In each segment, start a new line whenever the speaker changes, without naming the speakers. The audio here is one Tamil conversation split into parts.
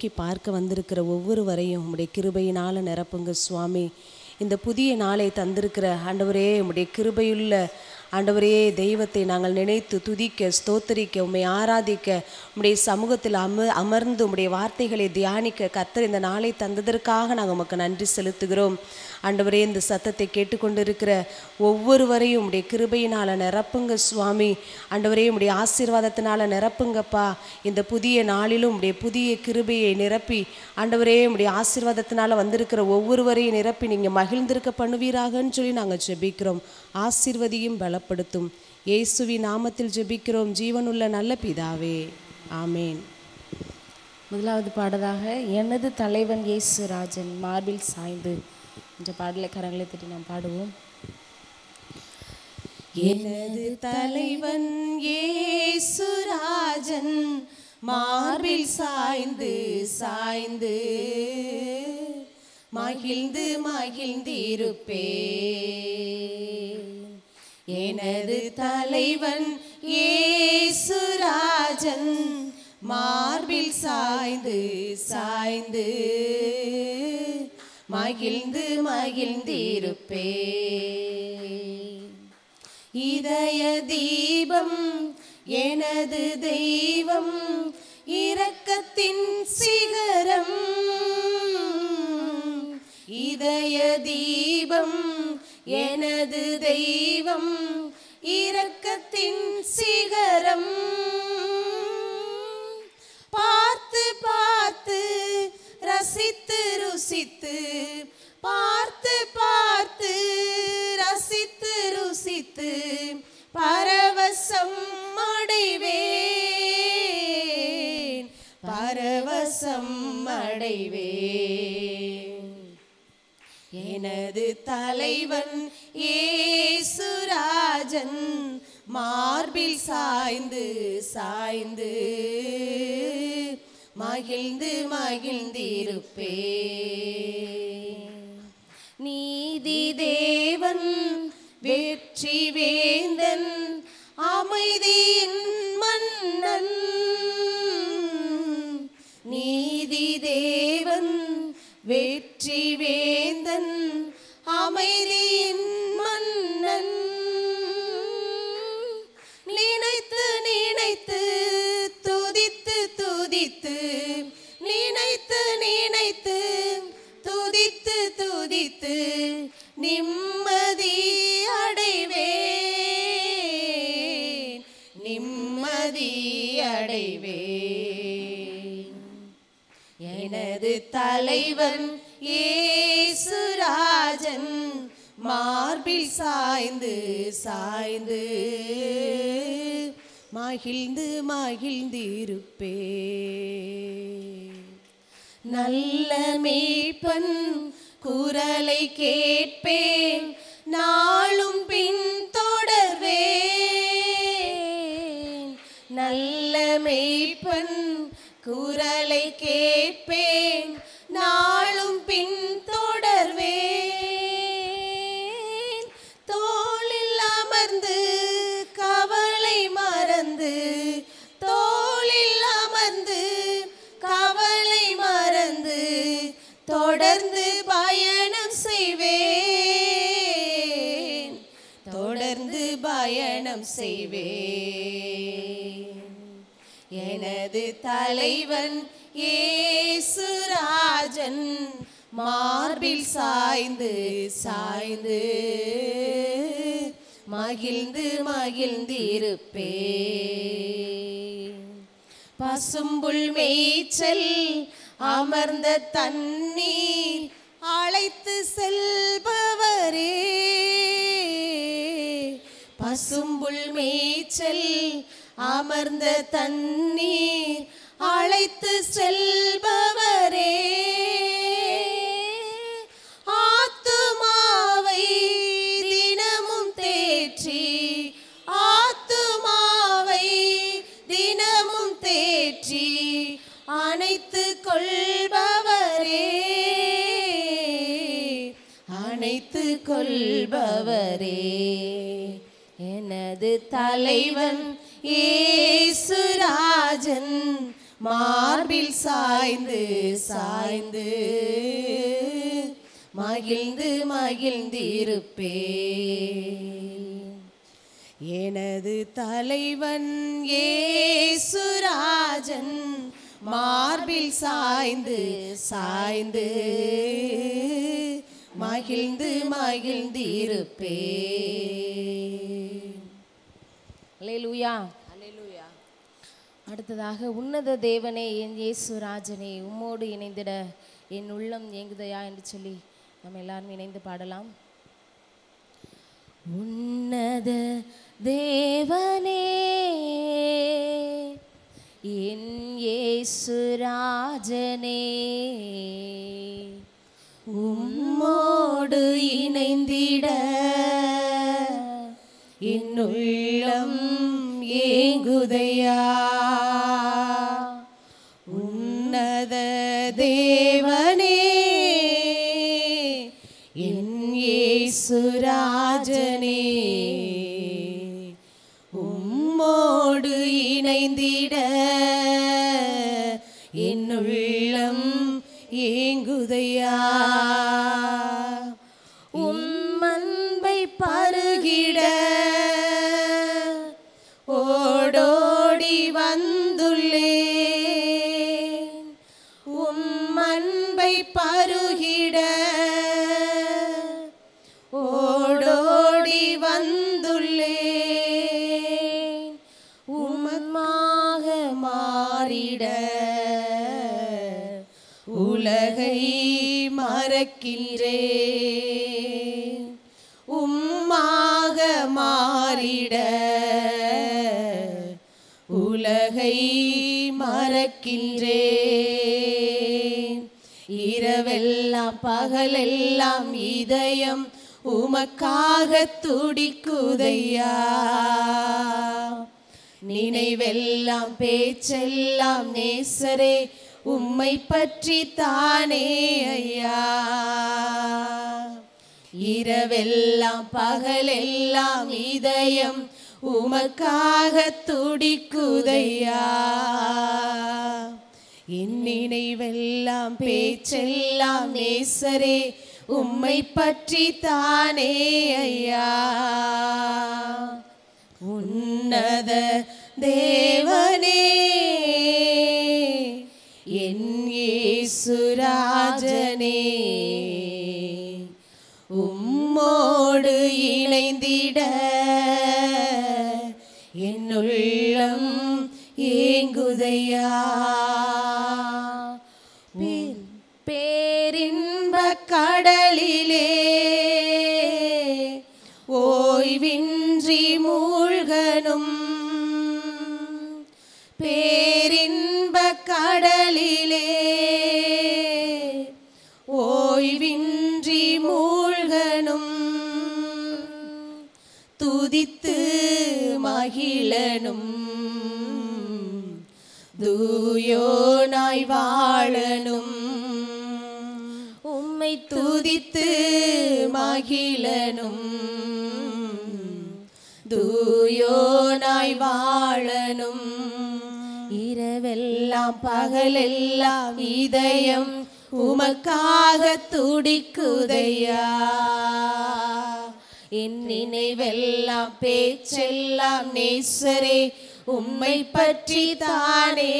நோக்கி பார்க்க வந்திருக்கிற ஒவ்வொருவரையும் உம்முடைய கிருபையினால் நிரப்புங்க சுவாமி இந்த புதிய நாளை தந்திருக்கிற ஆண்டவரே உம்முடைய கிருபையுள்ள ஆண்டவரே தெய்வத்தை நாங்கள் நினைத்து துதிக்க ஸ்தோத்தரிக்க உம்மை ஆராதிக்க உம்முடைய சமூகத்தில் அம அமர்ந்து உம்முடைய வார்த்தைகளை தியானிக்க கத்தர் இந்த நாளை தந்ததற்காக நாங்கள் உமக்கு நன்றி செலுத்துகிறோம் ஆண்டவரே இந்த சத்தத்தை கேட்டுக்கொண்டிருக்கிற ஒவ்வொருவரையும் உடைய கிருபையினால் நிரப்புங்க சுவாமி ஆண்டவரே உடைய ஆசீர்வாதத்தினால் நிரப்புங்கப்பா இந்த புதிய நாளிலும் உடைய புதிய கிருபையை நிரப்பி ஆண்டவரே உடைய ஆசீர்வாதத்தினால் வந்திருக்கிற ஒவ்வொருவரையும் நிரப்பி நீங்கள் மகிழ்ந்திருக்க பண்ணுவீராகன்னு சொல்லி நாங்கள் ஜெபிக்கிறோம் ஆசிர்வதியும் பலப்படுத்தும் இயேசுவி நாமத்தில் ஜெபிக்கிறோம் ஜீவனுள்ள நல்ல பிதாவே ஆமேன் முதலாவது பாடதாக எனது தலைவன் இயேசு ராஜன் மார்பில் சாய்ந்து இந்த பாடல கரங்களை தட்டி நாம் பாடுவோம் எனது தலைவன் ஏசுராஜன் மார்பில் சாய்ந்து சாய்ந்து மகிழ்ந்து மகிழ்ந்திருப்பே எனது தலைவன் ஏசுராஜன் மார்பில் சாய்ந்து சாய்ந்து மகிழ்ந்து மகிழ்ந்திருப்பே இதய தீபம் எனது தெய்வம் இரக்கத்தின் சிகரம் இதய தீபம் எனது தெய்வம் இரக்கத்தின் சிகரம் ருசித்து பார்த்து பார்த்து ரசித்து ருசித்து பரவசம் அடைவேன் பரவசம் அடைவேன் எனது தலைவன் ஏசுராஜன் மார்பில் சாய்ந்து சாய்ந்து மகிழ்ந்து மகிழ்ந்திருப்பே நீதி தேவன் வெற்றி வேந்தன் அமைதியின் மன்னன் நீதி தேவன் வெற்றி வேந்தன் அமைதி நினைத்து துதித்து துதித்து நிம்மதி அடைவே நிம்மதி அடைவே எனது தலைவன் ஏசுராஜன் மார்பில் சாய்ந்து சாய்ந்து மகிழ்ந்து மகிழ்ந்திருப்பே நல்ல மீட்பன் குரலை கேட்பேன் நாளும் பின் பின்தொடர்வேன் நல்ல மெய்ப்பன் குரலை கேட்பேன் நமது தலைவன் ஏசுராஜன் மார்பில் சாய்ந்து சாய்ந்து மகிழ்ந்து மகிழ்ந்திருப்பே பசும்புல் மேய்ச்சல் அமர்ந்த தண்ணீர் அழைத்து செல்பவரே பசும்புல் மேய்ச்சல் அமர்ந்த தண்ணீர் அழைத்து செல்பவரே ஆத்துமாவை தினமும் தேற்றி ஆத்துமாவை தினமும் தேற்றி அனைத்து கொள்பவரே அனைத்து கொள்பவரே எனது தலைவன் ஏசுராஜன் மார்பில் சாய்ந்து சாய்ந்து மகிழ்ந்து மகிழ்ந்திருப்பே எனது தலைவன் ஏசுராஜன் மார்பில் சாய்ந்து சாய்ந்து மகிழ்ந்து மகிழ்ந்திருப்பே அடுத்ததாக உன்னத தேவனே என் இயேசு ராஜனே உம்மோடு இணைந்திட என் உள்ளம் இயங்குதையா என்று சொல்லி நம்ம எல்லாரும் இணைந்து பாடலாம் உன்னத தேவனே என் இயேசு ராஜனே உம்மோடு இணைந்திட இன்னுள்ளம் ஏங்குதையா உன்னத தேவனே என் ஏசுராஜனே உம்மோடு இணைந்திட என்னுள்ளம் ஏங்குதையா உலகை மறக்கின்றே உம்மாக மாறிட உலகை மறக்கின்றே இரவெல்லாம் பகலெல்லாம் இதயம் உமக்காக துடிக்குதையா நினைவெல்லாம் பேச்செல்லாம் நேசரே உம்மை பற்றி தானே ஐயா இரவெல்லாம் பகலெல்லாம் இதயம் உமக்காக துடிக்குதையா என் நினைவெல்லாம் பேச்செல்லாம் நேசரே உம்மை பற்றி தானே ஐயா உன்னத தேவனே യേശുരാജനേ உம்மோடு இணைந்திட என்னுள்ளம் ஏங்குதையா பேரின்ப கடலிலே ஓய்வின்றி மூழ்கனும்
பேரின்
கடலிலே ஓய்வின்றி மூழ்கனும் துதித்து மகிழனும் தூயோனாய் வாழனும் உம்மை துதித்து மகிழனும் தூயோனாய் வாழனும் இரவெல்லாம் பகலெல்லாம் இதயம் உமக்காக துடிக்குதையா என் நினைவெல்லாம் பேச்செல்லாம் நேசரே உம்மை பற்றி தானே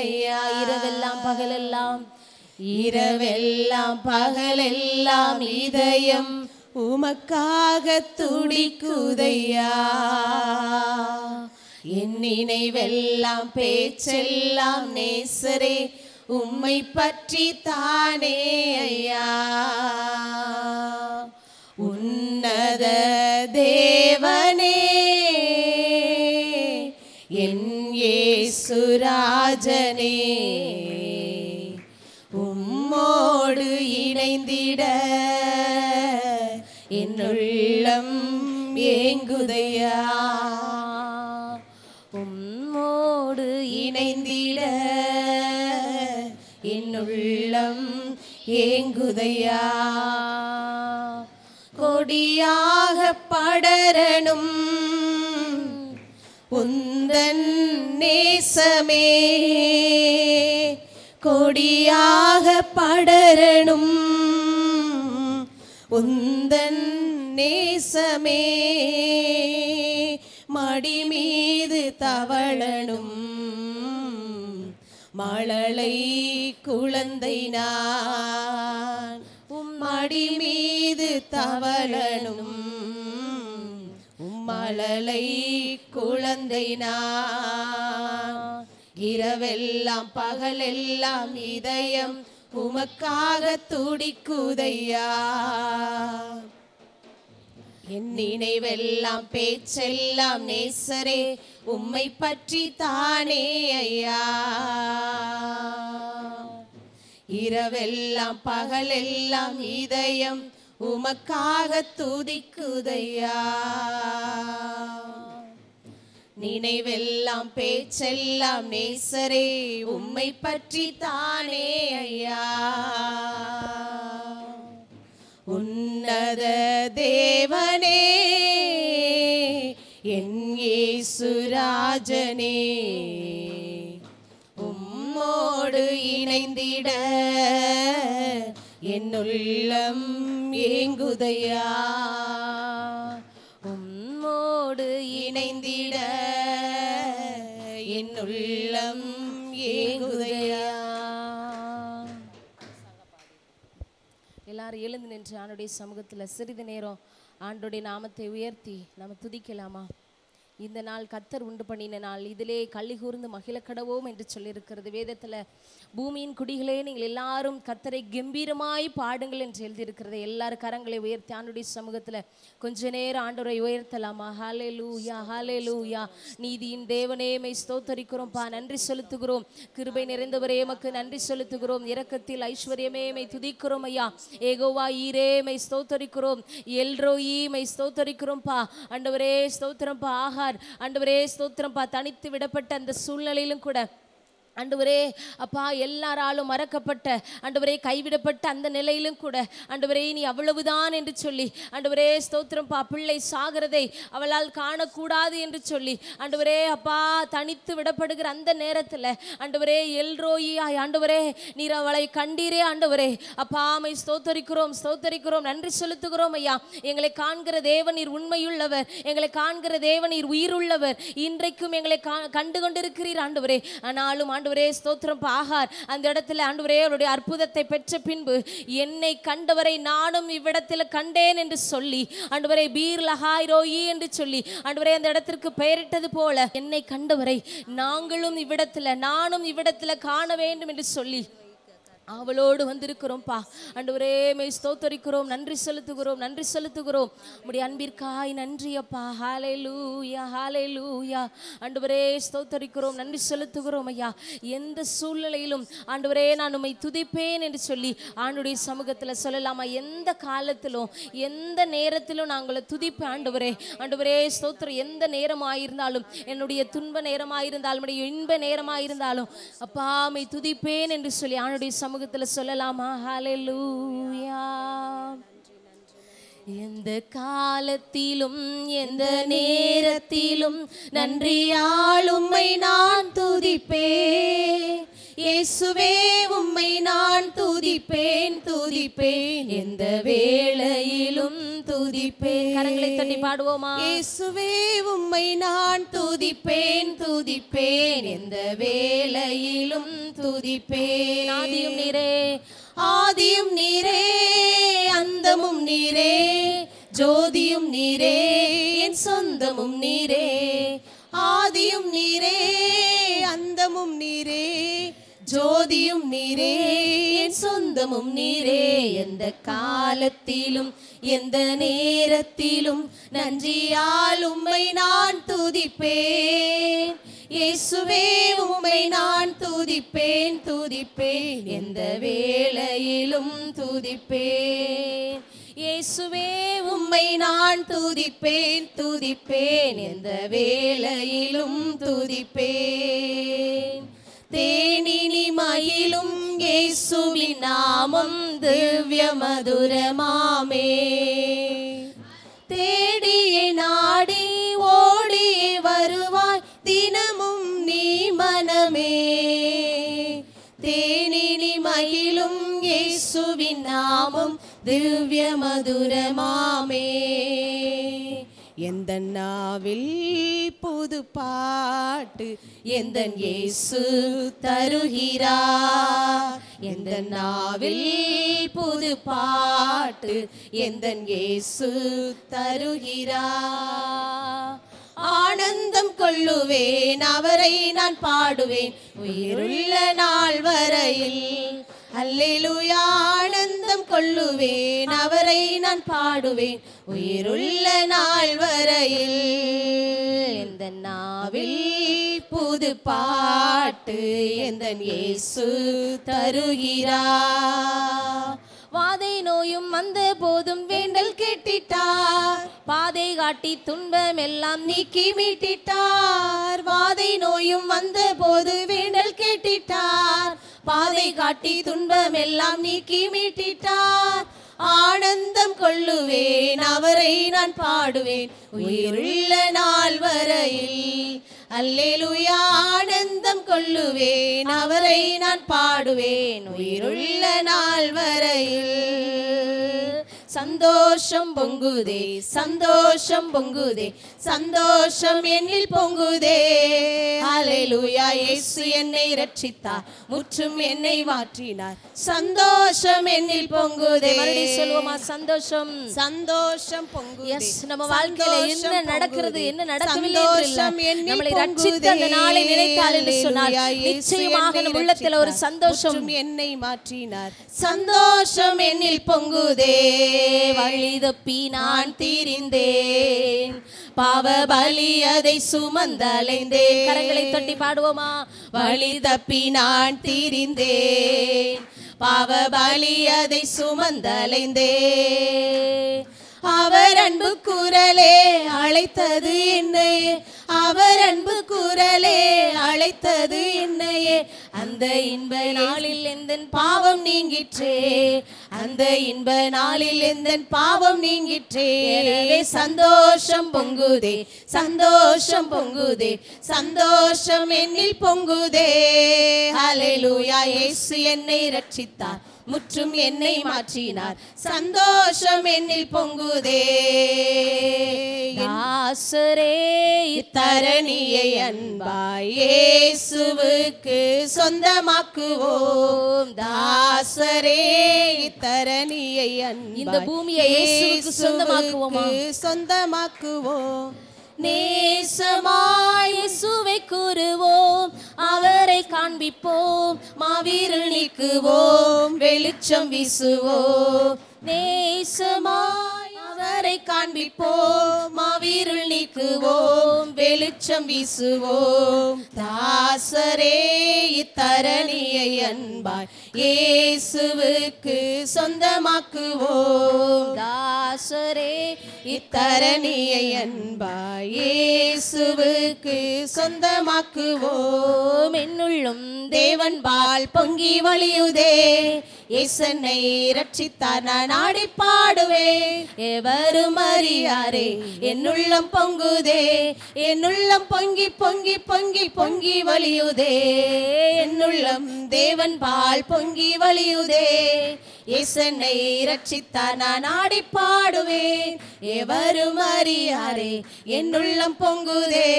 ஐயா இரவெல்லாம் பகலெல்லாம் இரவெல்லாம் பகலெல்லாம் இதயம் உமக்காக துடிக்குதையா என் நினைவெல்லாம் பேச்செல்லாம் நேசரே உம்மை பற்றி தானே ஐயா உன்னத தேவனே என் ஏசுராஜனே உம்மோடு இணைந்திட என்னுள்ளம்
ஏங்குதையா
நினைந்திட என்னுள்ளம் ஏங்குதையா கொடியாக படரணும் உந்தன் நேசமே கொடியாக படரணும் உந்தன் நேசமே மடி மீது தவழனும்
மழலை
குழந்தை நான் மடி மீது தவழனும் மழலை குழந்தை நான் இரவெல்லாம் பகலெல்லாம் இதயம் உமக்காக துடிக்குதையா என் நினைவெல்லாம் பேச்செல்லாம் நேசரே உம்மை பற்றி தானே ஐயா இரவெல்லாம் பகலெல்லாம் இதயம் உமக்காக துதிக்குதையா நினைவெல்லாம் பேச்செல்லாம் நேசரே உம்மை பற்றி தானே ஐயா உன்னத தேவனே என் ஏசுராஜனே உம்மோடு இணைந்திட என்னுள்ளம் ஏங்குதையா உம்மோடு இணைந்திட என்னுள்ளம் ஏங்குதையா எல்லார் எழுந்து நின்று ஆண்டுடைய சமூகத்தில் சிறிது நேரம் ஆண்டுடைய நாமத்தை உயர்த்தி நம்ம துதிக்கலாமா இந்த நாள் கத்தர் உண்டு பண்ணின நாள் இதிலே கள்ளி கூர்ந்து மகிழ கடவோம் என்று சொல்லியிருக்கிறது வேதத்தில் பூமியின் குடிகளே நீங்கள் எல்லாரும் கத்தரை கம்பீரமாய் பாடுங்கள் என்று எழுதியிருக்கிறது எல்லார் கரங்களை உயர்த்தி ஆண்டுடைய சமூகத்தில் கொஞ்ச நேரம் ஆண்டுரை உயர்த்தலாமா ஹாலே லூயா ஹாலே லூயா நீதியின் தேவனேமை பா நன்றி செலுத்துகிறோம் கிருபை நிறைந்தவரே எமக்கு நன்றி செலுத்துகிறோம் இரக்கத்தில் ஐஸ்வர்யமேமை துதிக்கிறோம் ஐயா ஏகோவா ஈரேமை ஸ்தோத்தரிக்கிறோம் பா அண்டவரே ஸ்தோத்திரம் பா ஆஹா ஆண்டவரே ஸ்தோத்திரம் பா தனித்து விடப்பட்ட அந்த சூழ்நிலையிலும் கூட அண்டுவரே அப்பா எல்லாராலும் மறக்கப்பட்ட அண்டுவரே கைவிடப்பட்ட அந்த நிலையிலும் கூட அண்டுவரே நீ அவ்வளவுதான் என்று சொல்லி அண்டுவரே ஸ்தோத்திரம் பா பிள்ளை சாகிறதை அவளால் காணக்கூடாது என்று சொல்லி அண்டுவரே அப்பா தனித்து விடப்படுகிற அந்த நேரத்தில் ஆண்டவரே எல்ரோயி ஆண்டவரே நீர் அவளை கண்டீரே ஆண்டுவரே அப்பா அமை ஸ்தோத்தரிக்கிறோம் ஸ்தோத்தரிக்கிறோம் நன்றி செலுத்துகிறோம் ஐயா எங்களை காண்கிற தேவன் நீர் உண்மையுள்ளவர் எங்களை காண்கிற தேவன் நீர் உயிருள்ளவர் இன்றைக்கும் எங்களை கண்டு கொண்டிருக்கிறீர் ஆண்டவரே ஆனாலும் ஆண்டு ஆண்டவரே ஸ்தோத்திரம் பாகார் அந்த இடத்துல ஆண்டவரே அவருடைய அற்புதத்தை பெற்ற பின்பு என்னை கண்டவரை நானும் இவ்விடத்தில் கண்டேன் என்று சொல்லி ஆண்டவரை பீர் லஹாய் ரோயி என்று சொல்லி ஆண்டவரே அந்த இடத்திற்கு பெயரிட்டது போல என்னை கண்டவரை நாங்களும் இவ்விடத்தில் நானும் இவ்விடத்தில் காண வேண்டும் என்று சொல்லி அவளோடு வந்திருக்கிறோம்ப்பா ஒரே மெய் ஸ்தோத்தரிக்கிறோம் நன்றி செலுத்துகிறோம் நன்றி செலுத்துகிறோம் உடைய அன்பிற்காய் நன்றி அப்பா ஹாலே லூயா ஹாலே லூயா அண்டு ஒரே ஸ்தோத்தரிக்கிறோம் நன்றி செலுத்துகிறோம் ஐயா எந்த சூழ்நிலையிலும் ஒரே நான் உண்மை துதிப்பேன் என்று சொல்லி ஆண்டுடைய சமூகத்தில் சொல்லலாமா எந்த காலத்திலும் எந்த நேரத்திலும் நாங்களை துதிப்பேன் அண்டு ஒரே ஸ்தோத்திரம் எந்த நேரமாக இருந்தாலும் என்னுடைய துன்ப நேரமாயிருந்தாலும் இருந்தாலும் இன்ப நேரமாயிருந்தாலும் இருந்தாலும் அமை துதிப்பேன் என்று சொல்லி ஆனுடைய சமூக சமூகத்தில் சொல்லலாமா ஹாலே லூயா எந்த காலத்திலும் எந்த நேரத்திலும் நன்றியாளுமை நான் துதிப்பே இயேசுவே நான் துதிப்பேன் துதிப்பேன் எந்த வேளையிலும் துதிப்பேன் கரங்களை தட்டி பாடுவோமா இயேசுவே உம்மை நான் துதிப்பேன் துதிப்பேன் எந்த வேளையிலும் துதிப்பேன் ஆதியும் நீரே ஆதியும் நீரே அந்தமும் நீரே ஜோதியும் நீரே என் சொந்தமும் நீரே ஆதியும் நீரே அந்தமும் நீரே ஜோதியும் நீரே என் சொந்தமும் நீரே எந்த காலத்திலும் எந்த நேரத்திலும் நன்றியால் உம்மை நான் துதிப்பேன் இயேசுவே உம்மை நான் துதிப்பேன் துதிப்பேன் எந்த வேளையிலும் துதிப்பேன் இயேசுவே உம்மை நான் துதிப்பேன் துதிப்பேன் எந்த வேளையிலும் துதிப்பேன் തേനിനി മയിലും യേശുവി നാമം ദിവ്യമധുരമാമേ തേടിയെ നാടി ഓടിയെ വരുവാൻ ദിനമും നീ മനമേ തേനിനി മയിലും യേശുവി നാമം ദിവ്യമധുരമാമേ எந்த நாவில் புது பாட்டு எந்த இயேசு தருகிறா எந்த நாவில் புது பாட்டு எந்த இயேசு தருகிறா ஆனந்தம் கொள்ளுவேன் அவரை நான் பாடுவேன் உயிருள்ள நாள் வரையில் அல்லேலூயா ஆனந்தம் கொள்ளுவேன் அவரை நான் பாடுவேன் உயிருள்ள நாள் வரையில் எந்த நாவில் புது பாட்டு எந்த இயேசு தருகிறா வாதை நோயும் வந்த போதும் வேண்டல் கேட்டிட்டார் பாதை காட்டி துன்பம் எல்லாம் நீக்கி மீட்டிட்டார் வாதை நோயும் வந்த போது வேண்டல் கேட்டிட்டார் பாதை காட்டி துன்பம் எல்லாம் நீக்கி மீட்டிட்டார் ஆனந்தம் கொள்ளுவேன் அவரை நான் பாடுவேன் உயிருள்ள நாள் வரையில் அல்லேலுயா ஆனந்தம் கொள்ளுவேன் அவரை நான் பாடுவேன் உயிருள்ள நாள் வரையில் சந்தோஷம் பொங்குதே சந்தோஷம் பொங்குதே சந்தோஷம் என்னில் பொங்குதே அலையிலுயா இயேசு என்னை ரட்சித்தார் முற்றும் என்னை மாற்றினார் சந்தோஷம் என்னில் பொங்குதே சொல்லுவோமா சந்தோஷம் சந்தோஷம் பொங்கு நம்ம வாழ்க்கையில என்ன நடக்கிறது என்ன நடக்கவில்லை நம்மளை ரட்சித்த அந்த நாளை நினைத்தால் என்று சொன்னால் நிச்சயமாக நம் உள்ளத்தில் ஒரு சந்தோஷம் என்னை மாற்றினார் சந்தோஷம் என்னில் பொங்குதே வழி தப்பி நான் திரிந்தேன் பாவ பலி அதை சுமந்தலைந்தே கரங்களை தொட்டி பாடுவோமா வழி தப்பி நான் திரிந்தேன் பாவ பலி அதை சுமந்தலைந்தே அவர் அன்பு குரலே அழைத்தது என்னையே அவர் அன்பு குரலே அழைத்தது என்னையே அந்த இன்ப நாளில் எந்த பாவம் நீங்கிற்றே அந்த இன்ப நாளில் எந்த பாவம் நீங்கிற்றே சந்தோஷம் பொங்குதே சந்தோஷம் பொங்குதே சந்தோஷம் என்னில் பொங்குதே ஹalleluya இயேசு என்னை ரட்சித்தார் முற்றும் என்னை மாற்றினார் சந்தோஷம் என்னில் பொங்குதே ஆசரே தரணியை அன்பாயே சுவுக்கு சொந்தமாக்குவோம் தாசரே தரணியை இந்த பூமியை சொந்தமாக்குவோமா சொந்தமாக்குவோம் நேசமாய் சுவை கூறுவோம் அவரை காண்பிப்போம் மாவீரல் நீக்குவோம் வெளிச்சம் வீசுவோம் நேசமாய் அவரை காண்பிப்போம் மாவீருள் நீக்குவோம் வெளிச்சம் வீசுவோம் தாசரே இத்தரணியை அன்பாய் இயேசுவுக்கு சொந்தமாக்குவோம் தாசரே இத்தரணியை அன்பாய் இயேசுவுக்கு சொந்தமாக்குவோம் என்னுள்ளும் தேவன் பால் பொங்கி வழியுதே இசனை ரட்சித்தார் நான் ஆடி பாடுவேன் எவரும் அறியாரே என்னுள்ளம் பொங்குதே என்னுள்ளம் பொங்கி பொங்கி பொங்கி பொங்கி வலியுதே என்னுள்ளம் தேவன் பால் பொங்கி வலியுதே இசனை ரட்சித்தார் நான் ஆடி பாடுவேன் எவரும் அறியாரே என்னுள்ளம் பொங்குதே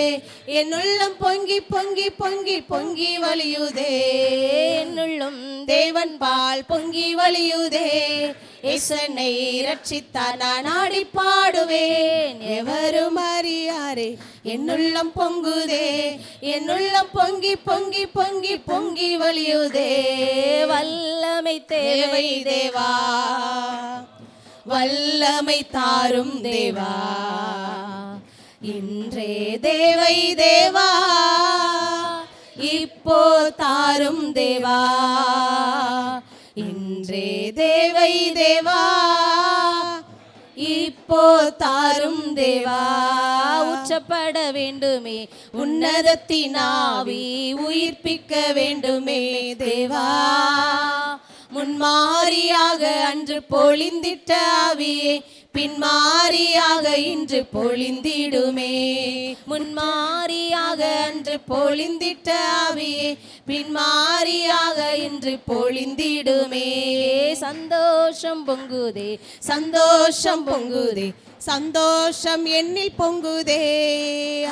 என்னுள்ளம் பொங்கி பொங்கி பொங்கி பொங்கி வலியுதே என்னுள்ளம் தேவன் பால் பொங்கி வலியுதே இசனை ரட்சித்தார் நான் ஆடி பாடுவேன் எவரும் அறியாரே என்னுள்ளம் பொங்குதே என்னுள்ளம் பொங்கி பொங்கி பொங்கி பொங்கி வலியுதே வல்லமை தேவை தேவா வல்லமை தாரும் தேவா இன்றே தேவை தேவா இப்போ தாரும் தேவா இன்றே தேவை தேவா இப்போ தாரும் தேவா உச்சப்பட வேண்டுமே உன்னதத்தினாவி உயிர்ப்பிக்க வேண்டுமே தேவா முன்மாரியாக அன்று பொழிந்திட்ட ஆவியே பின்மாரியாக இன்று பொழிந்திடுமே முன்மாரியாக அன்று பொழிந்திட்ட ஆவியே பின்மாரியாக இன்று பொழிந்திடுமே சந்தோஷம் பொங்குதே சந்தோஷம் பொங்குதே சந்தோஷம் என்னில் பொங்குதே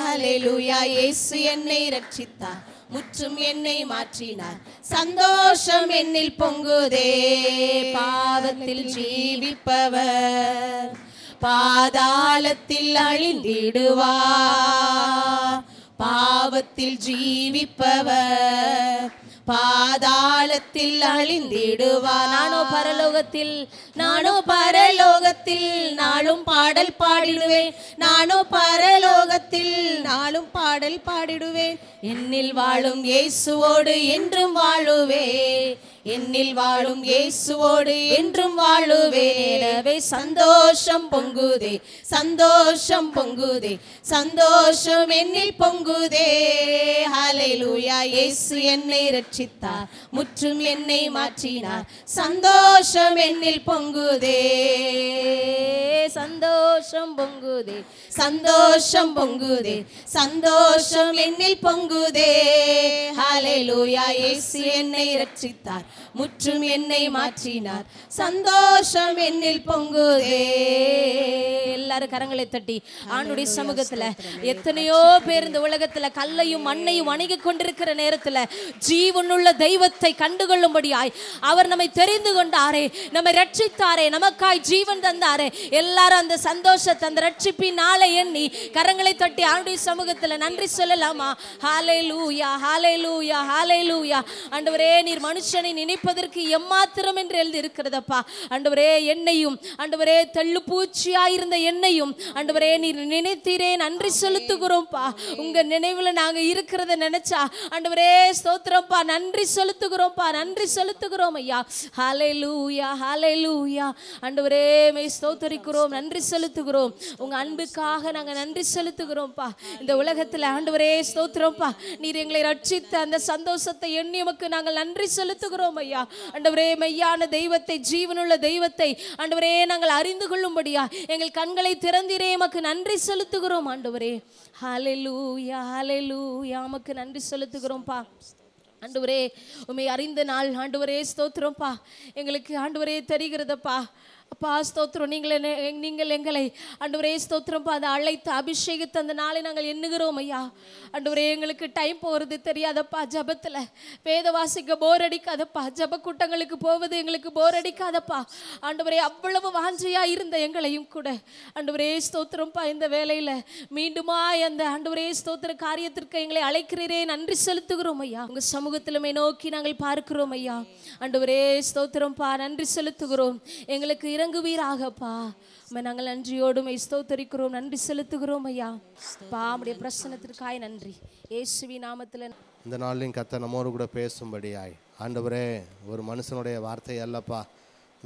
அலையிலுயா இயேசு என்னை ரட்சித்தார் முற்றும் என்னை மாற்றினார் சந்தோஷம் என்னில் பொங்குதே பாவத்தில் ஜீவிப்பவர் பாதாளத்தில் அழிந்திடுவா பாவத்தில் ஜீவிப்பவர் பாதாளத்தில் அழிந்திடுவா நானோ பரலோகத்தில் நானோ பரலோகத்தில் நானும் பாடல் பாடிடுவேன் நானோ பரலோகத்தில் நாளும் பாடல் பாடிடுவேன் என்னில் வாழும் இயேசுவோடு என்றும் வாழுவேன் என்னில் வாழும் இயேசுவோடு என்றும் வாழுவேனவே சந்தோஷம் பொங்குதே சந்தோஷம் பொங்குதே சந்தோஷம் என்னில் பொங்குதே ஹalleluya இயேசு என்னை ரட்சித்தார் முற்றும் என்னை மாற்றினார் சந்தோஷம் என்னில் பொங்குதே சந்தோஷம் பொங்குதே சந்தோஷம் பொங்குதே சந்தோஷம் என்னில் பொங்குதே ஹalleluya இயேசு என்னை ரட்சித்தார் முற்றும் என்னை மாற்றினார் சந்தோஷம் என்னில் பொங்குதே எல்லாரும் கரங்களை தட்டி ஆணுடைய சமூகத்துல எத்தனையோ பேர் இந்த உலகத்துல கல்லையும் மண்ணையும் வணங்கி கொண்டிருக்கிற நேரத்துல ஜீவனுள்ள தெய்வத்தை கண்டுகொள்ளும்படியாய் அவர் நம்மை தெரிந்து கொண்டாரே நம்மை ரட்சித்தாரே நமக்காய் ஜீவன் தந்தாரே எல்லாரும் அந்த சந்தோஷத்தை அந்த ரட்சிப்பின் நாளை எண்ணி கரங்களை தட்டி ஆண்டுடைய சமூகத்துல நன்றி சொல்லலாமா ஹாலே லூயா ஹாலே லூயா ஹாலே லூயா ஆண்டவரே நீர் மனுஷனை நினைப்பதற்கு எம்மாத்திரம் என்று எழுதி இருக்கிறதப்பா ஆண்டவரே என்னையும் ஆண்டவரே தள்ளு பூச்சியாயிருந்த என்னையும் ஆண்டவரே நீ நினைத்தீரே நன்றி செலுத்துகிறோம்ப்பா உங்க நினைவுல நாங்க இருக்கிறத நினைச்சா ஆண்டவரே ஸ்தோத்திரம்ப்பா நன்றி செலுத்துகிறோம்ப்பா நன்றி செலுத்துகிறோம் ஐயா ஹாலே லூயா ஹாலே லூயா ஆண்டவரே மெய் ஸ்தோத்தரிக்கிறோம் நன்றி செலுத்துகிறோம் உங்க அன்புக்காக நாங்க நன்றி செலுத்துகிறோம்ப்பா இந்த உலகத்தில் ஆண்டவரே ஸ்தோத்திரம்ப்பா நீர் எங்களை ரட்சித்த அந்த சந்தோஷத்தை எண்ணி உமக்கு நாங்கள் நன்றி செலுத்துகிறோம் துதிக்கிறோம் ஐயா அண்டவரே மெய்யான தெய்வத்தை ஜீவனுள்ள தெய்வத்தை அண்டவரே நாங்கள் அறிந்து கொள்ளும்படியா எங்கள் கண்களை திறந்திரே எமக்கு நன்றி செலுத்துகிறோம் ஆண்டவரே ஹலெலூயா ஹலெலூயா உமக்கு நன்றி செலுத்துகிறோம்ப்பா ஆண்டவரே உண்மை அறிந்த நாள் ஆண்டவரே ஸ்தோத்திரம்ப்பா எங்களுக்கு ஆண்டவரே தெரிகிறதப்பா அப்பா ஸ்தோத்திரம் நீங்கள் நீங்கள் எங்களை அண்டு ஒரே ஸ்தோத்திரம் அதை அழைத்து அபிஷேகித்து அந்த நாளை நாங்கள் எண்ணுகிறோம் ஐயா அண்டு அன்றுவரே எங்களுக்கு டைம் போகிறது தெரியாதப்பா ஜபத்தில் வேத வாசிக்க போர் அடிக்காதப்பா ஜப கூட்டங்களுக்கு போவது எங்களுக்கு போர் அடிக்காதப்பா அண்டு ஆண்டவரே அவ்வளவு வாஞ்சையாக இருந்த எங்களையும் கூட அண்டு ஒரே ஸ்தோத்திரம்ப்பா இந்த வேலையில் மீண்டுமா அந்த ஒரே ஸ்தோத்திர காரியத்திற்கு எங்களை அழைக்கிறீரே நன்றி செலுத்துகிறோம் ஐயா உங்கள் சமூகத்திலுமே நோக்கி நாங்கள் பார்க்கிறோம் ஐயா அண்டு ஒரே ஸ்தோத்திரம்ப்பா நன்றி செலுத்துகிறோம் எங்களுக்கு இறங்குவீராகப்பா அம்மா நாங்கள் நன்றியோடும் ஸ்தோத்தரிக்கிறோம் நன்றி செலுத்துகிறோம் ஐயா பா உடைய பிரசனத்திற்காய் நன்றி ஏசுவி நாமத்தில்
இந்த நாளிலையும் கத்த நம்மோடு கூட பேசும்படியாய் ஆண்டவரே ஒரு மனுஷனுடைய வார்த்தை அல்லப்பா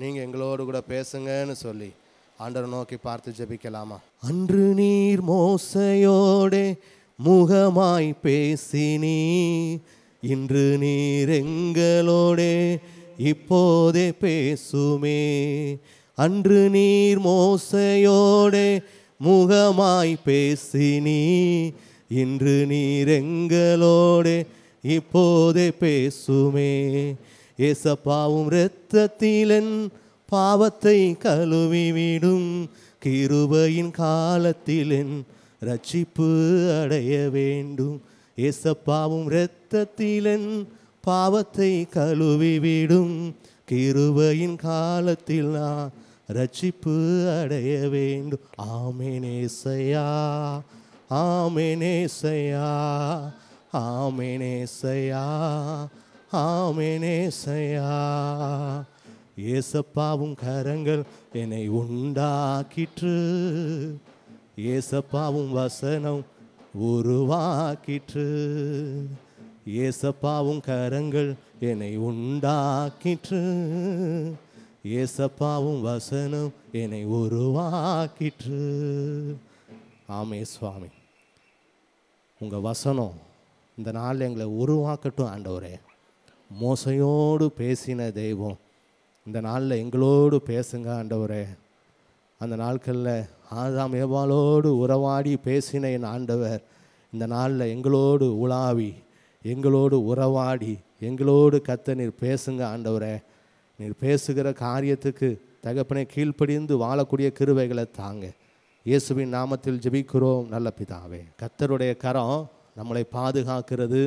நீங்கள் எங்களோடு கூட பேசுங்கன்னு சொல்லி ஆண்டவர் நோக்கி பார்த்து ஜபிக்கலாமா அன்று நீர் மோசையோடே முகமாய் பேசினீ இன்று நீர் எங்களோடே இப்போதே பேசுமே அன்று நீர் மோசையோடே முகமாய் பேசினீ இன்று நீர் எங்களோடே இப்போதே பேசுமே ஏசப்பாவும் இரத்தத்திலன் பாவத்தை கழுவிவிடும் கிருபையின் காலத்திலன் ரட்சிப்பு அடைய வேண்டும் ஏசப்பாவும் இரத்தத்திலன் பாவத்தை கழுவிவிடும் கிருபையின் காலத்தில் நான் ரட்சிப்பு அடைய வேண்டும் ஆமேனேசையா ஆமேனேசையா ஆமேனேசையா ஆமேனேசையா ஏசப்பாவும் கரங்கள் என்னை உண்டாக்கிற்று ஏசப்பாவும் வசனம் உருவாக்கிற்று ஏசப்பாவும் கரங்கள் என்னை உண்டாக்கிற்று ஏசப்பாவும் வசனம் என்னை உருவாக்கிற்று ஆமே சுவாமி உங்கள் வசனம் இந்த நாள் எங்களை உருவாக்கட்டும் ஆண்டவரே மோசையோடு பேசின தெய்வம் இந்த நாளில் எங்களோடு பேசுங்க ஆண்டவரே அந்த நாட்களில் ஆதாம் ஏவாளோடு உறவாடி பேசின என் ஆண்டவர் இந்த நாளில் எங்களோடு உலாவி எங்களோடு உறவாடி எங்களோடு நீர் பேசுங்க ஆண்டவரே நீர் பேசுகிற காரியத்துக்கு தகப்பனை கீழ்ப்படிந்து வாழக்கூடிய கிருவைகளை தாங்க இயேசுவின் நாமத்தில் ஜபிக்கிறோம் நல்ல பிதாவே கத்தருடைய கரம் நம்மளை பாதுகாக்கிறது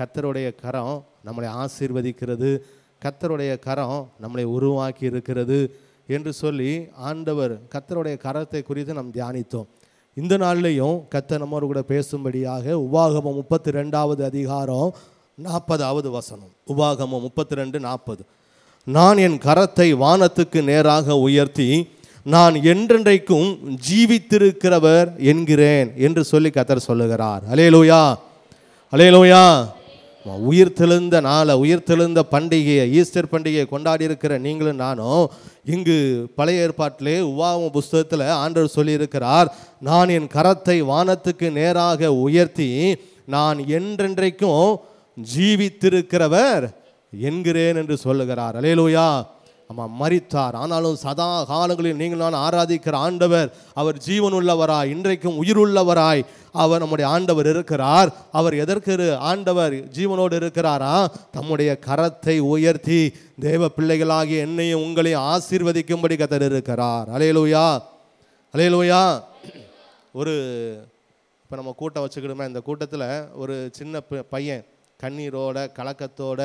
கத்தருடைய கரம் நம்மளை ஆசீர்வதிக்கிறது கத்தருடைய கரம் நம்மளை உருவாக்கி இருக்கிறது என்று சொல்லி ஆண்டவர் கத்தருடைய கரத்தை குறித்து நாம் தியானித்தோம் இந்த நாள்லேயும் கத்தர் நம்மோடு கூட பேசும்படியாக உபாகமம் முப்பத்தி ரெண்டாவது அதிகாரம் நாற்பதாவது வசனம் உபாகமம் முப்பத்தி ரெண்டு நாற்பது நான் என் கரத்தை வானத்துக்கு நேராக உயர்த்தி நான் என்றென்றைக்கும் ஜீவித்திருக்கிறவர் என்கிறேன் என்று சொல்லி கத்தர் சொல்லுகிறார் அலேலோயா அலேலோயா உயிர்த்தெழுந்த நாளை உயிர்த்தெழுந்த பண்டிகையை ஈஸ்டர் பண்டிகையை கொண்டாடி இருக்கிற நீங்களும் நானும் இங்கு பழைய ஏற்பாட்டிலே உவாவும் புஸ்தகத்தில் ஆண்டவர் சொல்லியிருக்கிறார் நான் என் கரத்தை வானத்துக்கு நேராக உயர்த்தி நான் என்றென்றைக்கும் ஜீவித்திருக்கிறவர் என்கிறேன் என்று சொல்லுகிறார் அலையலோயா ஆமாம் மறித்தார் ஆனாலும் சதா காலங்களில் நீங்கள் நான் ஆராதிக்கிற ஆண்டவர் அவர் ஜீவன் உள்ளவராய் இன்றைக்கும் உயிர் உள்ளவராய் அவர் நம்முடைய ஆண்டவர் இருக்கிறார் அவர் எதற்கு ஆண்டவர் ஜீவனோடு இருக்கிறாரா தம்முடைய கரத்தை உயர்த்தி தேவ பிள்ளைகளாகிய என்னையும் உங்களையும் ஆசீர்வதிக்கும்படி கத்தர் இருக்கிறார் அலையலோயா அலையலோயா ஒரு இப்போ நம்ம கூட்டம் வச்சுக்கிடுமே இந்த கூட்டத்தில் ஒரு சின்ன பையன் கண்ணீரோட கலக்கத்தோட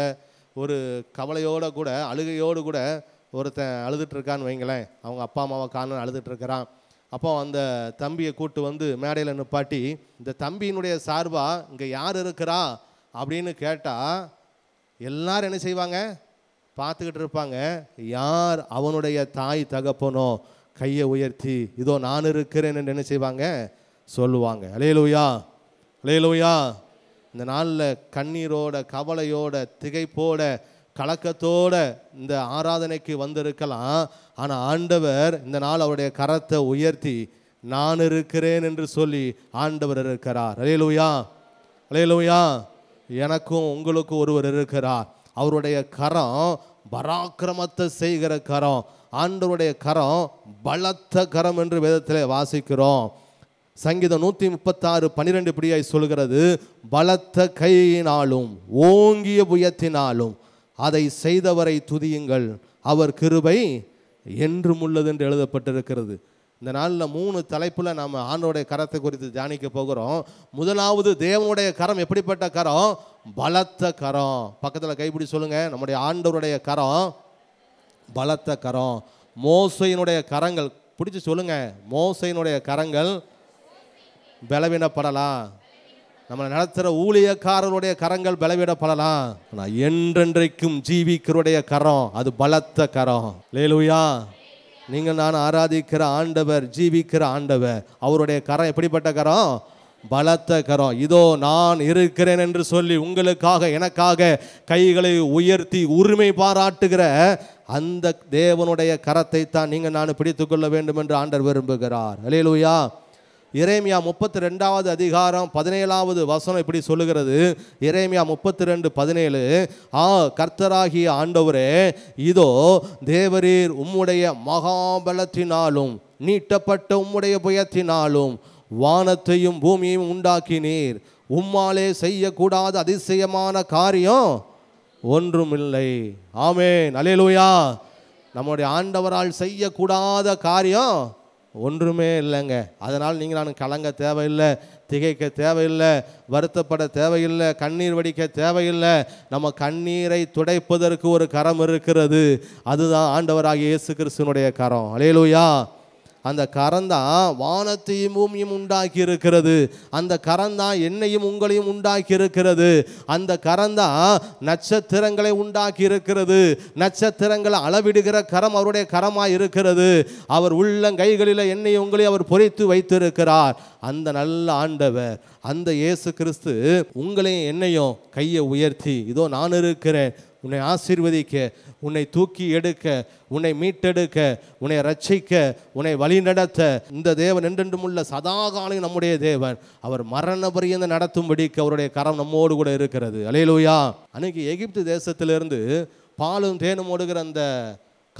ஒரு கவலையோடு கூட அழுகையோடு கூட ஒருத்தன் அழுதுட்ருக்கான்னு வைங்களேன் அவங்க அப்பா அம்மாவை காணும் அழுதுட்டுருக்கிறான் அப்போ அந்த தம்பியை கூட்டு வந்து மேடையில் நிப்பாட்டி இந்த தம்பியினுடைய சார்பாக இங்கே யார் இருக்கிறா அப்படின்னு கேட்டால் எல்லாரும் என்ன செய்வாங்க பார்த்துக்கிட்டு இருப்பாங்க யார் அவனுடைய தாய் தகப்பனோ கையை உயர்த்தி இதோ நான் இருக்கிறேன் என்று என்ன செய்வாங்க சொல்லுவாங்க அலையலுயா அலையலுயா இந்த நாளில் கண்ணீரோட கவலையோட திகைப்போட கலக்கத்தோட இந்த ஆராதனைக்கு வந்திருக்கலாம் ஆனால் ஆண்டவர் இந்த நாள் அவருடைய கரத்தை உயர்த்தி நான் இருக்கிறேன் என்று சொல்லி ஆண்டவர் இருக்கிறார் அலையலுயா அலையலுயா எனக்கும் உங்களுக்கும் ஒருவர் இருக்கிறார் அவருடைய கரம் பராக்கிரமத்தை செய்கிற கரம் ஆண்டவருடைய கரம் பலத்த கரம் என்று வேதத்தில் வாசிக்கிறோம் சங்கீதம் நூற்றி முப்பத்தாறு பனிரெண்டு பிடியாய் சொல்கிறது பலத்த கையினாலும் ஓங்கிய புயத்தினாலும் அதை செய்தவரை துதியுங்கள் அவர் கிருபை என்றும் உள்ளது என்று எழுதப்பட்டிருக்கிறது இந்த நாளில் மூணு தலைப்பில் நாம் ஆண்டோடைய கரத்தை குறித்து தியானிக்க போகிறோம் முதலாவது தேவனுடைய கரம் எப்படிப்பட்ட கரம் பலத்த கரம் பக்கத்தில் கைப்பிடி சொல்லுங்கள் நம்முடைய ஆண்டவருடைய கரம் பலத்த கரம் மோசையினுடைய கரங்கள் பிடிச்சி சொல்லுங்கள் மோசையினுடைய கரங்கள் பலவீனப்படலாம் நம்மளை நடத்துகிற ஊழியக்காரருடைய கரங்கள் பலவீனப்படலாம் ஆனால் என்றென்றைக்கும் ஜீவிக்கிறோடைய கரம் அது பலத்த கரம் லேலுயா நீங்கள் நான் ஆராதிக்கிற ஆண்டவர் ஜீவிக்கிற ஆண்டவர் அவருடைய கரம் எப்படிப்பட்ட கரம் பலத்த கரம் இதோ நான் இருக்கிறேன் என்று சொல்லி உங்களுக்காக எனக்காக கைகளை உயர்த்தி உரிமை பாராட்டுகிற அந்த தேவனுடைய கரத்தை தான் நீங்கள் நான் பிடித்து கொள்ள வேண்டும் என்று ஆண்டர் விரும்புகிறார் லேலுயா இறைமையா முப்பத்தி ரெண்டாவது அதிகாரம் பதினேழாவது வசனம் இப்படி சொல்லுகிறது இறைமையா முப்பத்தி ரெண்டு பதினேழு ஆ கர்த்தராகிய ஆண்டவரே இதோ தேவரீர் உம்முடைய மகாபலத்தினாலும் நீட்டப்பட்ட உம்முடைய புயத்தினாலும் வானத்தையும் பூமியையும் உண்டாக்கினீர் உம்மாலே செய்யக்கூடாத அதிசயமான காரியம் ஒன்றுமில்லை ஆமே அலேலூயா நம்முடைய ஆண்டவரால் செய்யக்கூடாத காரியம் ஒன்றுமே இல்லைங்க அதனால் நீங்கள் நான் கலங்க தேவையில்லை திகைக்க தேவையில்லை வருத்தப்பட தேவையில்லை கண்ணீர் வடிக்க தேவையில்லை நம்ம கண்ணீரை துடைப்பதற்கு ஒரு கரம் இருக்கிறது அதுதான் ஆண்டவராகிய இயேசு கிறிஸ்துவனுடைய கரம் அலையலூயா அந்த கரந்தான் வானத்தையும் பூமியும் உண்டாக்கி இருக்கிறது அந்த கரந்தான் என்னையும் உங்களையும் உண்டாக்கி இருக்கிறது அந்த கரந்தான் நட்சத்திரங்களை உண்டாக்கி இருக்கிறது நட்சத்திரங்களை அளவிடுகிற கரம் அவருடைய கரமாக இருக்கிறது அவர் உள்ளங்கைகளில் என்னையும் உங்களையும் அவர் பொறித்து வைத்திருக்கிறார் அந்த நல்ல ஆண்டவர் அந்த இயேசு கிறிஸ்து உங்களையும் என்னையும் கையை உயர்த்தி இதோ நான் இருக்கிறேன் உன்னை ஆசீர்வதிக்க உன்னை தூக்கி எடுக்க உன்னை மீட்டெடுக்க உன்னை ரட்சிக்க உன்னை வழிநடத்த இந்த தேவன் என்றென்றும் உள்ள சதாகாலையும் நம்முடைய தேவன் அவர் மரண பரியந்த நடத்தும்படிக்கு அவருடைய கரம் நம்மோடு கூட இருக்கிறது அலையலூயா அன்னைக்கு எகிப்து தேசத்திலிருந்து பாலும் தேனும் ஓடுகிற அந்த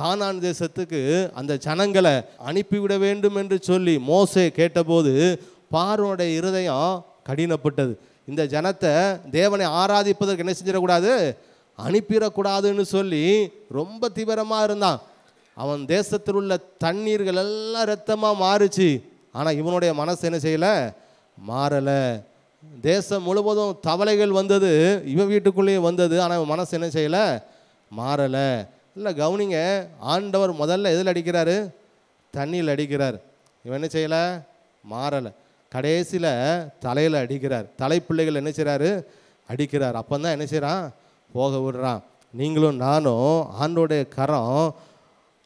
கானான் தேசத்துக்கு அந்த ஜனங்களை அனுப்பிவிட வேண்டும் என்று சொல்லி மோசே கேட்டபோது பார்வனுடைய இருதயம் கடினப்பட்டது இந்த ஜனத்தை தேவனை ஆராதிப்பதற்கு என்ன செஞ்சிடக்கூடாது அனுப்பிடக்கூடாதுன்னு சொல்லி ரொம்ப தீவிரமாக இருந்தான் அவன் தேசத்தில் உள்ள தண்ணீர்கள் எல்லாம் ரத்தமாக மாறுச்சு ஆனால் இவனுடைய மனசு என்ன செய்யலை மாறலை தேசம் முழுவதும் தவளைகள் வந்தது இவன் வீட்டுக்குள்ளேயும் வந்தது ஆனால் இவன் மனசு என்ன செய்யலை மாறலை இல்லை கவுனிங்க ஆண்டவர் முதல்ல எதில் அடிக்கிறாரு தண்ணியில் அடிக்கிறார் இவன் என்ன செய்யலை மாறலை கடைசியில் தலையில் அடிக்கிறார் தலைப்பிள்ளைகள் என்ன செய்கிறாரு அடிக்கிறார் அப்போ தான் என்ன செய்கிறான் போக விடுறான் நீங்களும் நானும் ஆண்டோடைய கரம்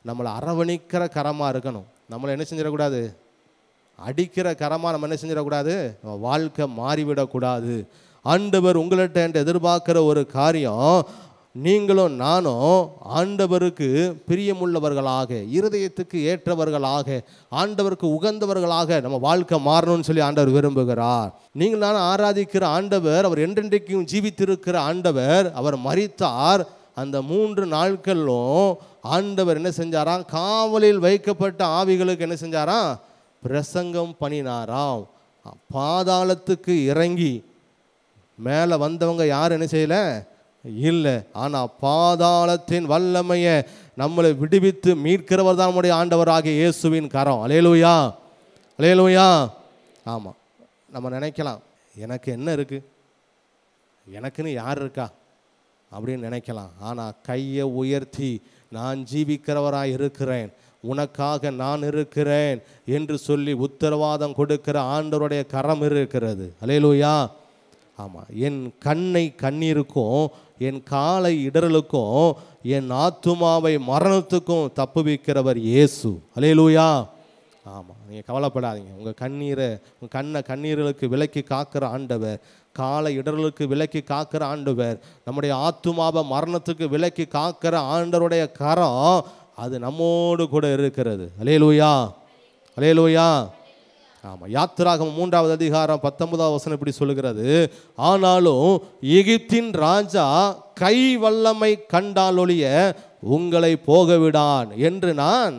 நம்மளை அரவணிக்கிற கரமாக இருக்கணும் நம்மளை என்ன செஞ்சிடக்கூடாது அடிக்கிற கரமாக நம்ம என்ன செஞ்சிடக்கூடாது நம்ம வாழ்க்கை மாறிவிடக்கூடாது ஆண்டவர் உங்கள்கிட்ட எதிர்பார்க்குற ஒரு காரியம் நீங்களும் நானும் ஆண்டவருக்கு பிரியமுள்ளவர்களாக இருதயத்துக்கு ஏற்றவர்களாக ஆண்டவருக்கு உகந்தவர்களாக நம்ம வாழ்க்கை மாறணும்னு சொல்லி ஆண்டவர் விரும்புகிறார் நீங்கள் நான் ஆராதிக்கிற ஆண்டவர் அவர் என்றென்றைக்கும் ஜீவித்திருக்கிற ஆண்டவர் அவர் மறித்தார் அந்த மூன்று நாட்களும் ஆண்டவர் என்ன செஞ்சாராம் காவலில் வைக்கப்பட்ட ஆவிகளுக்கு என்ன செஞ்சாராம் பிரசங்கம் பண்ணினாராம் பாதாளத்துக்கு இறங்கி மேலே வந்தவங்க யார் என்ன செய்யலை இல்லை ஆனால் பாதாளத்தின் வல்லமையை நம்மளை விடுவித்து மீட்கிறவர் தான் நம்முடைய ஆண்டவராகிய இயேசுவின் கரம் அலையலுயா அலையலுயா ஆமாம் நம்ம நினைக்கலாம் எனக்கு என்ன இருக்குது எனக்குன்னு யார் இருக்கா அப்படின்னு நினைக்கலாம் ஆனால் கையை உயர்த்தி நான் ஜீவிக்கிறவராக இருக்கிறேன் உனக்காக நான் இருக்கிறேன் என்று சொல்லி உத்தரவாதம் கொடுக்கிற ஆண்டவருடைய கரம் இருக்கிறது அலையலுயா ஆமாம் என் கண்ணை கண்ணீருக்கும் என் காலை இடரலுக்கும் என் ஆத்துமாவை மரணத்துக்கும் தப்புவிக்கிறவர் இயேசு லூயா ஆமாம் நீங்கள் கவலைப்படாதீங்க உங்கள் கண்ணீரை உங்கள் கண்ணை கண்ணீர்களுக்கு விலக்கி காக்கிற ஆண்டவர் காலை இடர்களுக்கு விலக்கி காக்கிற ஆண்டவர் நம்முடைய ஆத்துமாவை மரணத்துக்கு விலக்கி காக்கிற ஆண்டருடைய கரம் அது நம்மோடு கூட இருக்கிறது அலே லூயா அலே லூயா ஆமாம் யாத்திராகம் மூன்றாவது அதிகாரம் பத்தொன்பதாவது வசனம் இப்படி சொல்லுகிறது ஆனாலும் எகிப்தின் ராஜா கை வல்லமை கண்டால் ஒழிய உங்களை போகவிடான் என்று நான்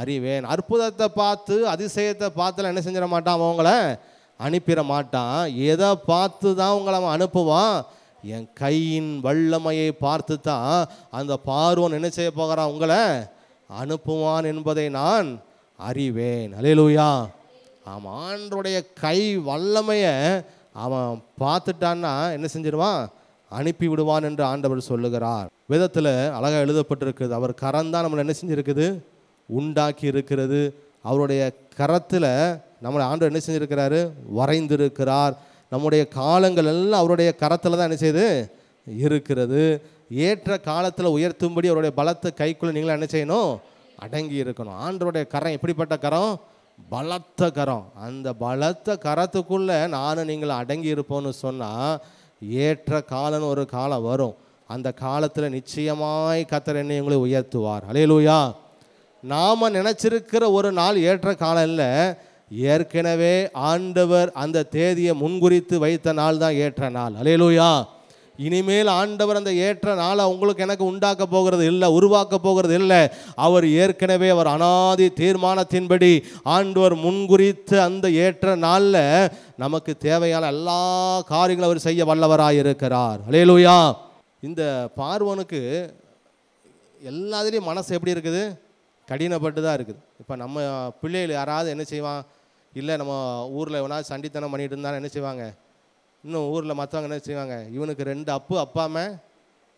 அறிவேன் அற்புதத்தை பார்த்து அதிசயத்தை பார்த்துலாம் என்ன செஞ்சிட மாட்டான் அவங்கள அனுப்பிட மாட்டான் எதை பார்த்து தான் உங்களை அவன் அனுப்புவான் என் கையின் வல்லமையை பார்த்து தான் அந்த பார்வன் என்ன செய்ய போகிறான் உங்களை அனுப்புவான் என்பதை நான் அறிவேன் அலையலூயா அவன் ஆண்டருடைய கை வல்லமையை அவன் பார்த்துட்டான்னா என்ன செஞ்சிருவான் அனுப்பி விடுவான் என்று ஆண்டவர் சொல்லுகிறார் விதத்தில் அழகாக எழுதப்பட்டிருக்குது அவர் கரம் தான் நம்மளை என்ன செஞ்சுருக்குது உண்டாக்கி இருக்கிறது அவருடைய கரத்தில் நம்மளை ஆண்டவர் என்ன செஞ்சுருக்கிறாரு வரைந்திருக்கிறார் நம்முடைய காலங்கள் எல்லாம் அவருடைய கரத்தில் தான் என்ன செய்யுது இருக்கிறது ஏற்ற காலத்தில் உயர்த்தும்படி அவருடைய பலத்தை கைக்குள்ளே நீங்களாம் என்ன செய்யணும் அடங்கி இருக்கணும் ஆண்டருடைய கரம் எப்படிப்பட்ட கரம் பலத்த கரம் அந்த பலத்த கரத்துக்குள்ளே நானும் நீங்கள் அடங்கி இருப்போம்னு சொன்னால் ஏற்ற காலன்னு ஒரு காலம் வரும் அந்த காலத்தில் நிச்சயமாய் கத்தர் என்னை எங்களை உயர்த்துவார் அலையலூயா நாம் நினச்சிருக்கிற ஒரு நாள் ஏற்ற காலம் இல்லை ஏற்கனவே ஆண்டவர் அந்த தேதியை முன்குறித்து வைத்த நாள் தான் ஏற்ற நாள் அலையலூயா இனிமேல் ஆண்டவர் அந்த ஏற்ற நாளை அவங்களுக்கு எனக்கு உண்டாக்க போகிறது இல்லை உருவாக்க போகிறது இல்லை அவர் ஏற்கனவே அவர் அனாதி தீர்மானத்தின்படி ஆண்டவர் முன்குறித்த அந்த ஏற்ற நாளில் நமக்கு தேவையான எல்லா காரியங்களும் அவர் செய்ய வல்லவராக இருக்கிறார் அலேலுயா இந்த பார்வனுக்கு எல்லாத்துலேயும் மனசு எப்படி இருக்குது கடினப்பட்டு தான் இருக்குது இப்போ நம்ம பிள்ளைகள் யாராவது என்ன செய்வான் இல்லை நம்ம ஊரில் எவனாவது சண்டித்தனம் பண்ணிட்டு இருந்தாலும் என்ன செய்வாங்க இன்னும் ஊரில் மற்றவங்க என்ன செய்வாங்க இவனுக்கு ரெண்டு அப்பு அப்பாம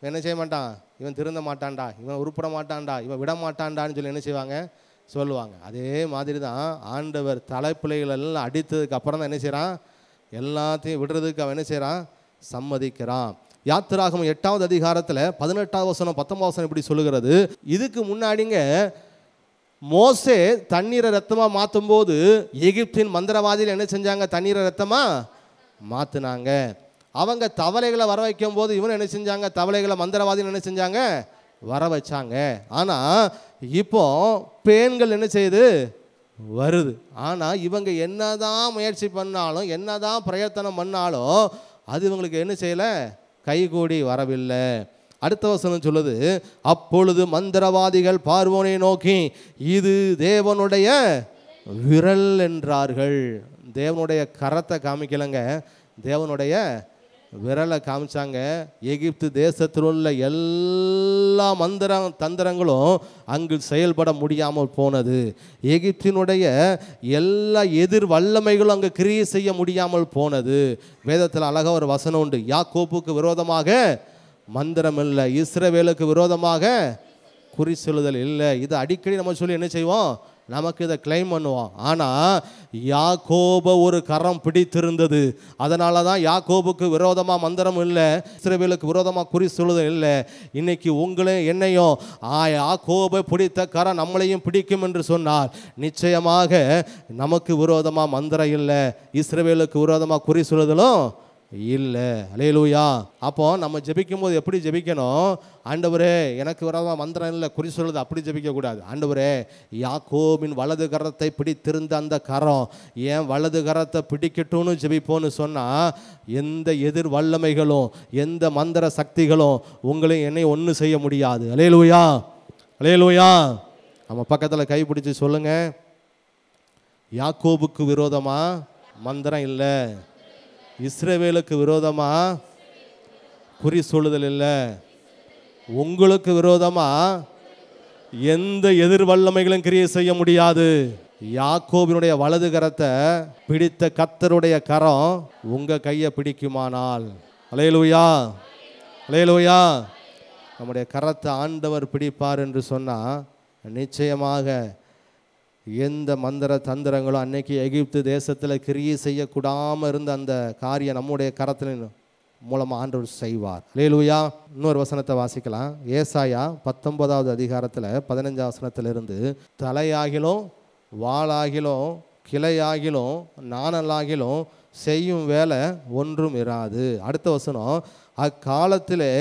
என்ன செய்ய மாட்டான் இவன் திருந்த மாட்டான்டா இவன் உருப்பிட மாட்டான்டா இவன் விட மாட்டான்டான்னு சொல்லி என்ன செய்வாங்க சொல்லுவாங்க அதே மாதிரி தான் ஆண்டவர் தலைப்பிள்ளைகளெல்லாம் அடித்ததுக்கு அப்புறம் தான் என்ன செய்கிறான் எல்லாத்தையும் விடுறதுக்கு அவன் என்ன செய்கிறான் சம்மதிக்கிறான் யாத்திராகும் எட்டாவது அதிகாரத்தில் பதினெட்டாவது வசனம் பத்தொன்பது வசனம் இப்படி சொல்லுகிறது இதுக்கு முன்னாடிங்க மோசே தண்ணீரை ரத்தமாக மாற்றும் போது எகிப்தின் மந்திரவாதியில் என்ன செஞ்சாங்க தண்ணீரை ரத்தமாக மாற்றினாங்க அவங்க தவளைகளை வர வைக்கும் போது இவன் என்ன செஞ்சாங்க தவளைகளை மந்திரவாதின்னு என்ன செஞ்சாங்க வர வச்சாங்க ஆனால் இப்போ பேண்கள் என்ன செய்யுது வருது ஆனால் இவங்க என்ன தான் முயற்சி பண்ணாலும் என்ன தான் பிரயத்தனம் பண்ணாலும் அது இவங்களுக்கு என்ன செய்யலை கைகூடி வரவில்லை அடுத்த வசனம் சொல்லுது அப்பொழுது மந்திரவாதிகள் பார்வோனை நோக்கி இது தேவனுடைய விரல் என்றார்கள் தேவனுடைய கரத்தை காமிக்கலைங்க தேவனுடைய விரலை காமிச்சாங்க எகிப்து தேசத்தில் உள்ள எல்லா மந்திரம் தந்திரங்களும் அங்கு செயல்பட முடியாமல் போனது எகிப்தினுடைய எல்லா எதிர் வல்லமைகளும் அங்கு கிரியை செய்ய முடியாமல் போனது வேதத்தில் அழகாக ஒரு வசனம் உண்டு யாக்கோப்புக்கு விரோதமாக மந்திரம் இல்லை இஸ்ரவேலுக்கு விரோதமாக குறி செலுதல் இல்லை இது அடிக்கடி நம்ம சொல்லி என்ன செய்வோம் நமக்கு இதை கிளைம் பண்ணுவோம் ஆனால் யாக்கோப ஒரு கரம் பிடித்திருந்தது அதனால தான் யாக்கோபுக்கு விரோதமாக மந்திரம் இல்லை சிறுவிலுக்கு விரோதமாக குறி சொல்லுது இல்லை இன்னைக்கு உங்களையும் என்னையும் ஆ யாக்கோபை பிடித்த கரம் நம்மளையும் பிடிக்கும் என்று சொன்னார் நிச்சயமாக நமக்கு விரோதமாக மந்திரம் இல்லை இஸ்ரேவேலுக்கு விரோதமாக குறி சொல்லுதலும் இல்லை அலையலூயா அப்போ நம்ம ஜெபிக்கும் போது எப்படி ஜெபிக்கணும் ஆண்டவரே எனக்கு விரோதம் மந்திரம் இல்லை குறி சொல்லுது அப்படி கூடாது ஆண்டவரே யாக்கோமின் வலது கரத்தை பிடித்திருந்த அந்த கரம் ஏன் வலது கரத்தை பிடிக்கட்டும்னு ஜெபிப்போன்னு சொன்னால் எந்த எதிர் வல்லமைகளும் எந்த மந்திர சக்திகளும் உங்களையும் என்னை ஒன்றும் செய்ய முடியாது அலையலூயா அலையலூயா நம்ம பக்கத்தில் கைப்பிடிச்சு சொல்லுங்கள் யாக்கோபுக்கு விரோதமாக மந்திரம் இல்லை இஸ்ரேவேலுக்கு விரோதமாக குறி சொல்லுதல் இல்லை உங்களுக்கு விரோதமாக எந்த எதிர்வல்லமைகளும் கிரியை செய்ய முடியாது யாக்கோபினுடைய வலது கரத்தை பிடித்த கத்தருடைய கரம் உங்க கையை பிடிக்குமானால் அலையலுயா அலையலுயா நம்முடைய கரத்தை ஆண்டவர் பிடிப்பார் என்று சொன்னால் நிச்சயமாக எந்த மந்திர தந்திரங்களும் அன்னைக்கு எகிப்து தேசத்தில் கிரியை செய்யக்கூடாமல் இருந்த அந்த காரியம் நம்முடைய கரத்தில் மூலமாக ஆண்டவர் செய்வார் லேலுயா இன்னொரு வசனத்தை வாசிக்கலாம் ஏசாயா பத்தொன்பதாவது அதிகாரத்தில் பதினஞ்சாம் வசனத்திலிருந்து தலையாகிலும் வாளாகிலும் கிளையாகிலும் நாணலாகிலும் செய்யும் வேலை ஒன்றும் இராது அடுத்த வசனம் அக்காலத்திலே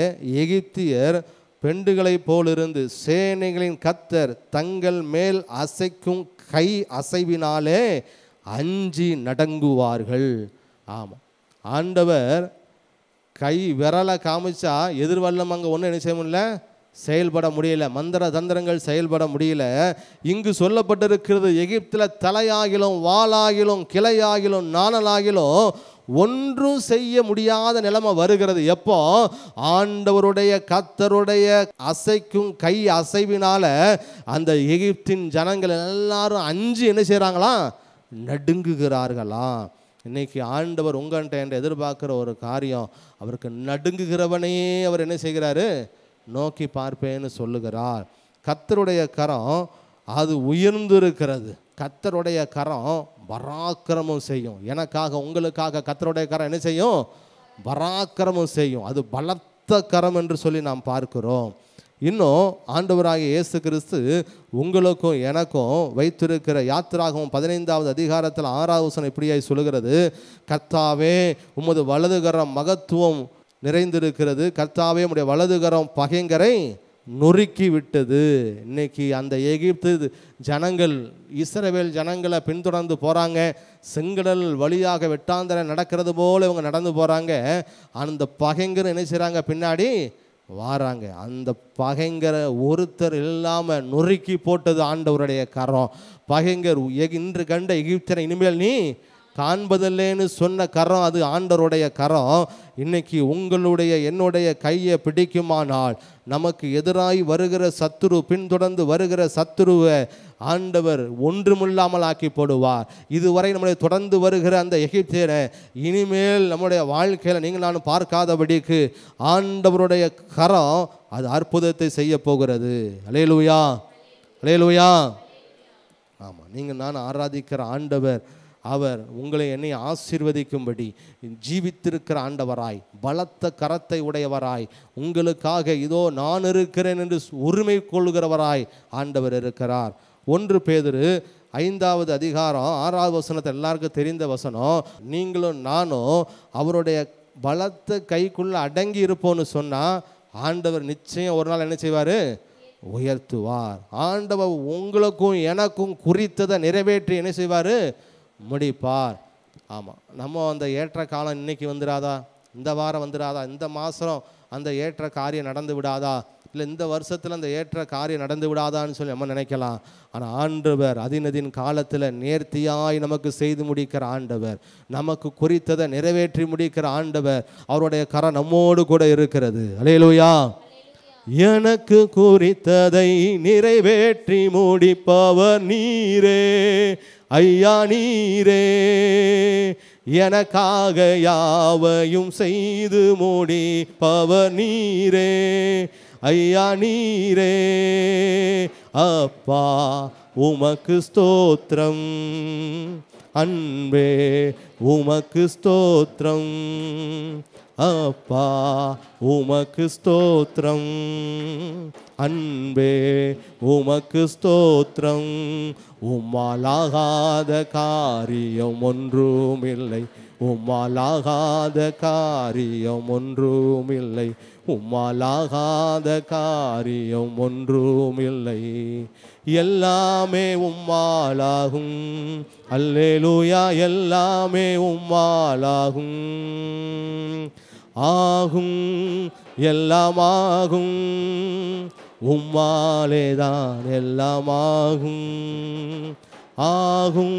எகிப்தியர் பெண்டுகளைப் போலிருந்து சேனைகளின் கத்தர் தங்கள் மேல் அசைக்கும் கை அசைவினாலே அஞ்சி நடங்குவார்கள் ஆமாம் ஆண்டவர் கை விரலை காமிச்சா எதிர்வல்லம் அங்கே ஒன்றும் என்ன செய்ய முடியல செயல்பட முடியல மந்திர தந்திரங்கள் செயல்பட முடியல இங்கு சொல்லப்பட்டிருக்கிறது எகிப்தில் தலையாகிலும் வாளாகிலும் கிளையாகிலும் நாணலாகிலும் ஒன்றும் செய்ய முடியாத நிலைமை வருகிறது எப்போ ஆண்டவருடைய கத்தருடைய அசைக்கும் கை அசைவினால அந்த எகிப்தின் ஜனங்கள் எல்லாரும் அஞ்சு என்ன செய்கிறாங்களா நடுங்குகிறார்களாம் இன்னைக்கு ஆண்டவர் உங்கள்கிட்ட என்று எதிர்பார்க்குற ஒரு காரியம் அவருக்கு நடுங்குகிறவனையே அவர் என்ன செய்கிறாரு நோக்கி பார்ப்பேன்னு சொல்லுகிறார் கத்தருடைய கரம் அது உயர்ந்திருக்கிறது கத்தருடைய கரம் பராக்கிரமம் செய்யும் எனக்காக உங்களுக்காக கத்தருடைய கரம் என்ன செய்யும் பராக்கிரமம் செய்யும் அது பலத்த கரம் என்று சொல்லி நாம் பார்க்கிறோம் இன்னும் ஆண்டவராக இயேசு கிறிஸ்து உங்களுக்கும் எனக்கும் வைத்திருக்கிற யாத்திராகவும் பதினைந்தாவது அதிகாரத்தில் ஆறாவது வசனம் இப்படியாய் சொல்கிறது கர்த்தாவே உமது வலதுகரம் மகத்துவம் நிறைந்திருக்கிறது கர்த்தாவே உடைய வலதுகரம் பகைங்கரை நொறுக்கி விட்டது இன்னைக்கு அந்த எகிப்து ஜனங்கள் இஸ்ரவேல் ஜனங்களை பின்தொடர்ந்து போகிறாங்க செங்கடல் வழியாக வெட்டாந்தர நடக்கிறது போல் இவங்க நடந்து போகிறாங்க அந்த பகைங்கிற செய்கிறாங்க பின்னாடி வாராங்க அந்த பகைங்கிற ஒருத்தர் இல்லாமல் நொறுக்கி போட்டது ஆண்டவருடைய கரம் பகைங்கர் இன்று கண்ட எகிப்தனை இனிமேல் நீ காண்பதில்லைன்னு சொன்ன கரம் அது ஆண்டவருடைய கரம் இன்னைக்கு உங்களுடைய என்னுடைய கையை பிடிக்குமானால் நமக்கு எதிராய் வருகிற சத்துரு பின்தொடர்ந்து வருகிற சத்துருவை ஆண்டவர் ஒன்றுமில்லாமல் ஆக்கி போடுவார் இதுவரை நம்முடைய தொடர்ந்து வருகிற அந்த எகிப்தியரை இனிமேல் நம்முடைய வாழ்க்கையில் நீங்கள் நான் பார்க்காதபடிக்கு ஆண்டவருடைய கரம் அது அற்புதத்தை செய்ய போகிறது அலையலுயா அலையலுயா ஆமாம் நீங்கள் நான் ஆராதிக்கிற ஆண்டவர் அவர் உங்களை என்னை ஆசீர்வதிக்கும்படி ஜீவித்திருக்கிற ஆண்டவராய் பலத்த கரத்தை உடையவராய் உங்களுக்காக இதோ நான் இருக்கிறேன் என்று உரிமை கொள்கிறவராய் ஆண்டவர் இருக்கிறார் ஒன்று பேதரு ஐந்தாவது அதிகாரம் ஆறாவது வசனத்தை எல்லாருக்கும் தெரிந்த வசனம் நீங்களும் நானும் அவருடைய பலத்த கைக்குள்ளே அடங்கி இருப்போம்னு சொன்னால் ஆண்டவர் நிச்சயம் ஒரு நாள் என்ன செய்வார் உயர்த்துவார் ஆண்டவர் உங்களுக்கும் எனக்கும் குறித்ததை நிறைவேற்றி என்ன செய்வார் முடிப்பார் ஆமாம் நம்ம அந்த ஏற்ற காலம் இன்றைக்கி வந்துடாதா இந்த வாரம் வந்துடாதா இந்த மாதம் அந்த ஏற்ற காரியம் நடந்து விடாதா இல்லை இந்த வருஷத்தில் அந்த ஏற்ற காரியம் நடந்து விடாதான்னு சொல்லி நம்ம நினைக்கலாம் ஆனால் ஆண்டவர் அதினதின் காலத்தில் நேர்த்தியாய் நமக்கு செய்து முடிக்கிற ஆண்டவர் நமக்கு குறித்ததை நிறைவேற்றி முடிக்கிற ஆண்டவர் அவருடைய கரம் நம்மோடு கூட இருக்கிறது அலையலூயா எனக்கு குறித்ததை நிறைவேற்றி முடிப்பவர் நீரே ஐயா நீரே எனக்காக யாவையும் செய்து மூடி பவ நீரே ஐயா நீரே அப்பா உமக்கு ஸ்தோத்திரம் அன்பே உமக்கு ஸ்தோத்திரம் அப்பா உமக்கு ஸ்தோத்திரம் அன்பே உமக்கு ஸ்தோத்திரம் உம்மாலாகாத காரியம் ஒன்றும் இல்லை உம்மாலாகாத காரியம் ஒன்றும் இல்லை உம்மாலாகாத காரியம் ஒன்றும் இல்லை எல்லாமே உம்மாலாகும் அல்லேலூயா எல்லாமே உம்மாலாகும் ஆகும் எல்லாமாகும் உம்மாலே தான் எல்லாமாகும் ஆகும்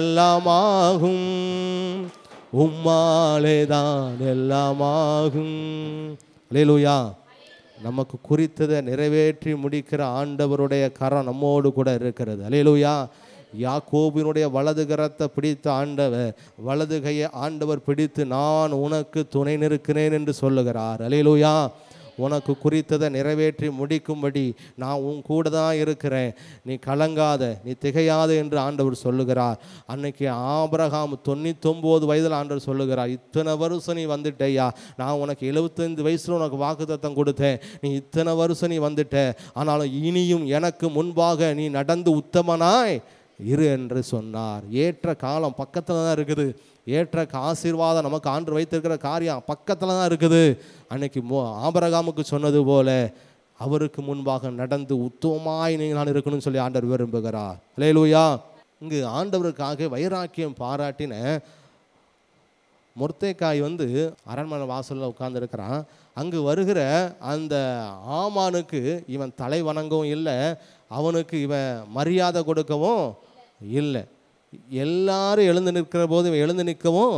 எல்லாமாகும் உம்மாலே தான் எல்லாமாகும் லேலுயா நமக்கு குறித்ததை நிறைவேற்றி முடிக்கிற ஆண்டவருடைய கரம் நம்மோடு கூட இருக்கிறது அலையலூயா யாக்கோபினுடைய வலது கரத்தை பிடித்த ஆண்டவர் வலது கையை ஆண்டவர் பிடித்து நான் உனக்கு துணை நிற்கிறேன் என்று சொல்லுகிறார் அலையலூயா உனக்கு குறித்ததை நிறைவேற்றி முடிக்கும்படி நான் உன் கூட தான் இருக்கிறேன் நீ கலங்காத நீ திகையாத என்று ஆண்டவர் சொல்லுகிறார் அன்னைக்கு ஆபரகாம் தொண்ணூத்தொம்போது வயதில் ஆண்டவர் சொல்லுகிறார் இத்தனை வருஷம் நீ வந்துட்டேயா நான் உனக்கு எழுபத்தஞ்சு வயசில் உனக்கு வாக்குத்தம் கொடுத்தேன் நீ இத்தனை வருஷம் நீ வந்துட்ட ஆனாலும் இனியும் எனக்கு முன்பாக நீ நடந்து உத்தமனாய் இரு என்று சொன்னார் ஏற்ற காலம் பக்கத்தில் தான் இருக்குது ஏற்ற ஆசீர்வாதம் நமக்கு ஆண்டு வைத்திருக்கிற காரியம் பக்கத்தில் தான் இருக்குது அன்னைக்கு மோ ஆபரகாமுக்கு சொன்னது போல அவருக்கு முன்பாக நடந்து உத்தமமாய் நீங்கள் நான் இருக்கணும்னு சொல்லி ஆண்டவர் விரும்புகிறார் இல்லையிலூயா இங்கு ஆண்டவருக்காக வைராக்கியம் பாராட்டின முர்த்தேக்காய் வந்து அரண்மனை வாசலில் உட்கார்ந்துருக்கிறான் அங்கு வருகிற அந்த ஆமானுக்கு இவன் தலை வணங்கவும் இல்லை அவனுக்கு இவன் மரியாதை கொடுக்கவும் இல்லை எல்லாரும் எழுந்து நிற்கிற போது இவன் எழுந்து நிற்கவும்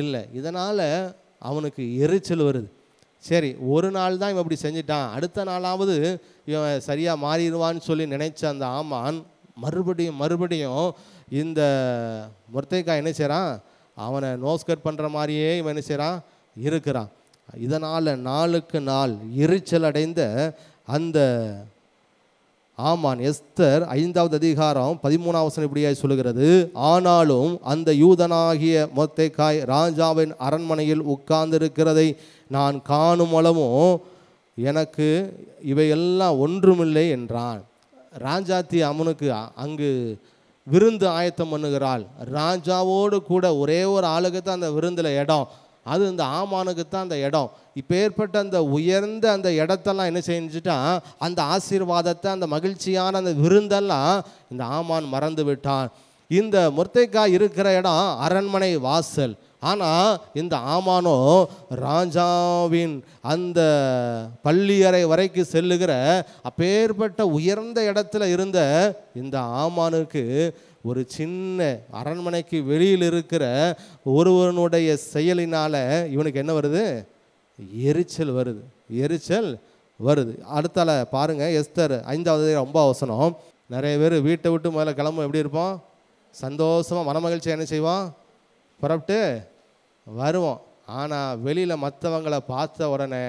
இல்லை இதனால் அவனுக்கு எரிச்சல் வருது சரி ஒரு நாள் தான் இவன் இப்படி செஞ்சிட்டான் அடுத்த நாளாவது இவன் சரியாக மாறிடுவான்னு சொல்லி நினைச்ச அந்த ஆமான் மறுபடியும் மறுபடியும் இந்த முர்த்தைக்கா என்ன செய்கிறான் அவனை நோஸ் கட் பண்ணுற மாதிரியே இவன் என்ன செய்கிறான் இருக்கிறான் இதனால் நாளுக்கு நாள் எரிச்சல் அடைந்த அந்த ஆமான் எஸ்தர் ஐந்தாவது அதிகாரம் பதிமூணாவது இப்படியாய் சொல்லுகிறது ஆனாலும் அந்த யூதனாகிய மொத்தைக்காய் ராஜாவின் அரண்மனையில் உட்கார்ந்திருக்கிறதை நான் காணும் அளவும் எனக்கு இவையெல்லாம் ஒன்றுமில்லை என்றான் ராஜாத்தி அம்மனுக்கு அங்கு விருந்து ஆயத்தம் பண்ணுகிறாள் ராஜாவோடு கூட ஒரே ஒரு ஆளுக்கு தான் அந்த விருந்தில் இடம் அது இந்த ஆமானுக்கு தான் அந்த இடம் இப்போ ஏற்பட்ட அந்த உயர்ந்த அந்த இடத்தெல்லாம் என்ன செஞ்சுட்டான் அந்த ஆசீர்வாதத்தை அந்த மகிழ்ச்சியான அந்த விருந்தெல்லாம் இந்த ஆமான் மறந்து விட்டான் இந்த முர்த்தைக்கா இருக்கிற இடம் அரண்மனை வாசல் ஆனால் இந்த ஆமானோ ராஜாவின் அந்த பள்ளியறை வரைக்கும் செல்லுகிற அப்பேற்பட்ட உயர்ந்த இடத்துல இருந்த இந்த ஆமானுக்கு ஒரு சின்ன அரண்மனைக்கு வெளியில் இருக்கிற ஒருவனுடைய செயலினால் இவனுக்கு என்ன வருது எரிச்சல் வருது எரிச்சல் வருது அடுத்தால பாருங்கள் எஸ்தர் ஐந்தாவது ரொம்ப அவசரம் நிறைய பேர் வீட்டை விட்டு முதல்ல கிளம்பும் எப்படி இருப்போம் சந்தோஷமாக மனமகிழ்ச்சி என்ன செய்வோம் புறப்பட்டு வருவோம் ஆனால் வெளியில் மற்றவங்களை பார்த்த உடனே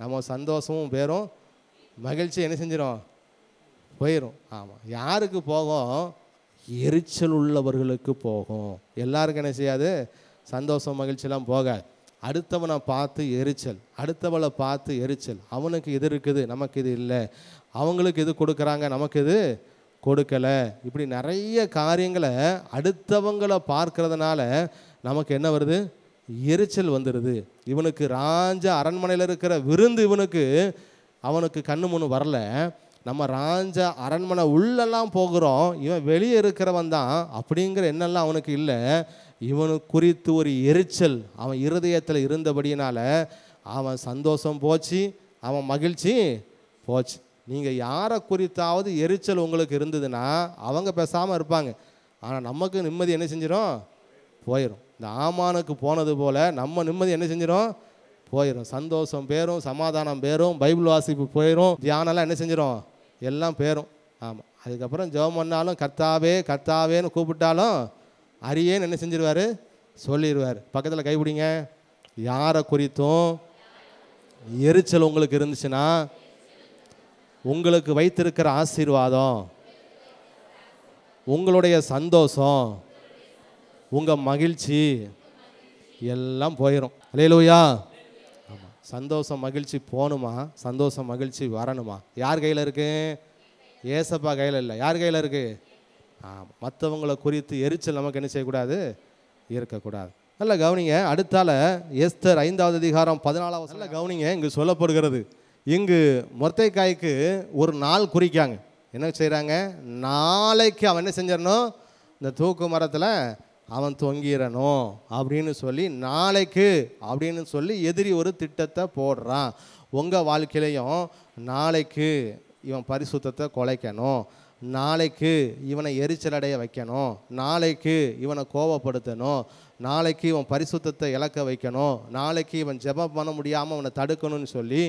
நம்ம சந்தோஷமும் பேரும் மகிழ்ச்சி என்ன செஞ்சிடும் போயிடும் ஆமாம் யாருக்கு போகும் எரிச்சல் உள்ளவர்களுக்கு போகும் எல்லாருக்கும் என்ன செய்யாது சந்தோஷம் மகிழ்ச்சியெல்லாம் போகாது அடுத்தவனை பார்த்து எரிச்சல் அடுத்தவளை பார்த்து எரிச்சல் அவனுக்கு இது இருக்குது நமக்கு இது இல்லை அவங்களுக்கு இது கொடுக்குறாங்க நமக்கு இது கொடுக்கலை இப்படி நிறைய காரியங்களை அடுத்தவங்களை பார்க்கறதுனால நமக்கு என்ன வருது எரிச்சல் வந்துடுது இவனுக்கு ராஞ்ச அரண்மனையில் இருக்கிற விருந்து இவனுக்கு அவனுக்கு கண்ணு முன்னு வரலை நம்ம ராஞ்ச அரண்மனை உள்ளெல்லாம் போகிறோம் இவன் வெளியே இருக்கிறவன் தான் அப்படிங்கிற எண்ணெல்லாம் அவனுக்கு இல்லை இவனு குறித்து ஒரு எரிச்சல் அவன் இருதயத்தில் இருந்தபடியினால் அவன் சந்தோஷம் போச்சு அவன் மகிழ்ச்சி போச்சு நீங்கள் யாரை குறித்தாவது எரிச்சல் உங்களுக்கு இருந்ததுன்னா அவங்க பேசாமல் இருப்பாங்க ஆனால் நமக்கு நிம்மதி என்ன செஞ்சிடும் போயிடும் இந்த ஆமானுக்கு போனது போல் நம்ம நிம்மதி என்ன செஞ்சிடும் போயிடும் சந்தோஷம் பேரும் சமாதானம் பேரும் பைபிள் வாசிப்பு போயிடும் தியானம்லாம் என்ன செஞ்சிடும் எல்லாம் பேரும் ஆமாம் அதுக்கப்புறம் ஜெபம் பண்ணாலும் கர்த்தாவே கர்த்தாவேன்னு கூப்பிட்டாலும் அரியேன் என்ன செஞ்சிருவார் சொல்லிடுவார் பக்கத்தில் கைப்பிடிங்க யாரை குறித்தும் எரிச்சல் உங்களுக்கு இருந்துச்சுன்னா உங்களுக்கு வைத்திருக்கிற ஆசீர்வாதம் உங்களுடைய சந்தோஷம் உங்கள் மகிழ்ச்சி எல்லாம் போயிடும் இல்லையிலோயா ஆமாம் சந்தோஷம் மகிழ்ச்சி போகணுமா சந்தோஷம் மகிழ்ச்சி வரணுமா யார் கையில் இருக்குது ஏசப்பா கையில் இல்லை யார் கையில் இருக்குது மற்றவங்களை குறித்து எரிச்சல் நமக்கு என்ன செய்யக்கூடாது இருக்கக்கூடாது நல்ல கவனிங்க அடுத்தால எஸ்தர் ஐந்தாவது அதிகாரம் பதினாலாவது நல்ல கவனிங்க இங்கு சொல்லப்படுகிறது இங்கு மொர்த்தைக்காய்க்கு ஒரு நாள் குறிக்காங்க என்ன செய்கிறாங்க நாளைக்கு அவன் என்ன செஞ்சிடணும் இந்த தூக்கு மரத்தில் அவன் தொங்கிடணும் அப்படின்னு சொல்லி நாளைக்கு அப்படின்னு சொல்லி எதிரி ஒரு திட்டத்தை போடுறான் உங்கள் வாழ்க்கையிலையும் நாளைக்கு இவன் பரிசுத்தத்தை குலைக்கணும் நாளைக்கு இவனை எரிச்சலடைய வைக்கணும் நாளைக்கு இவனை கோபப்படுத்தணும் நாளைக்கு இவன் பரிசுத்தத்தை இழக்க வைக்கணும் நாளைக்கு இவன் ஜெபம் பண்ண முடியாமல் அவனை தடுக்கணும்னு சொல்லி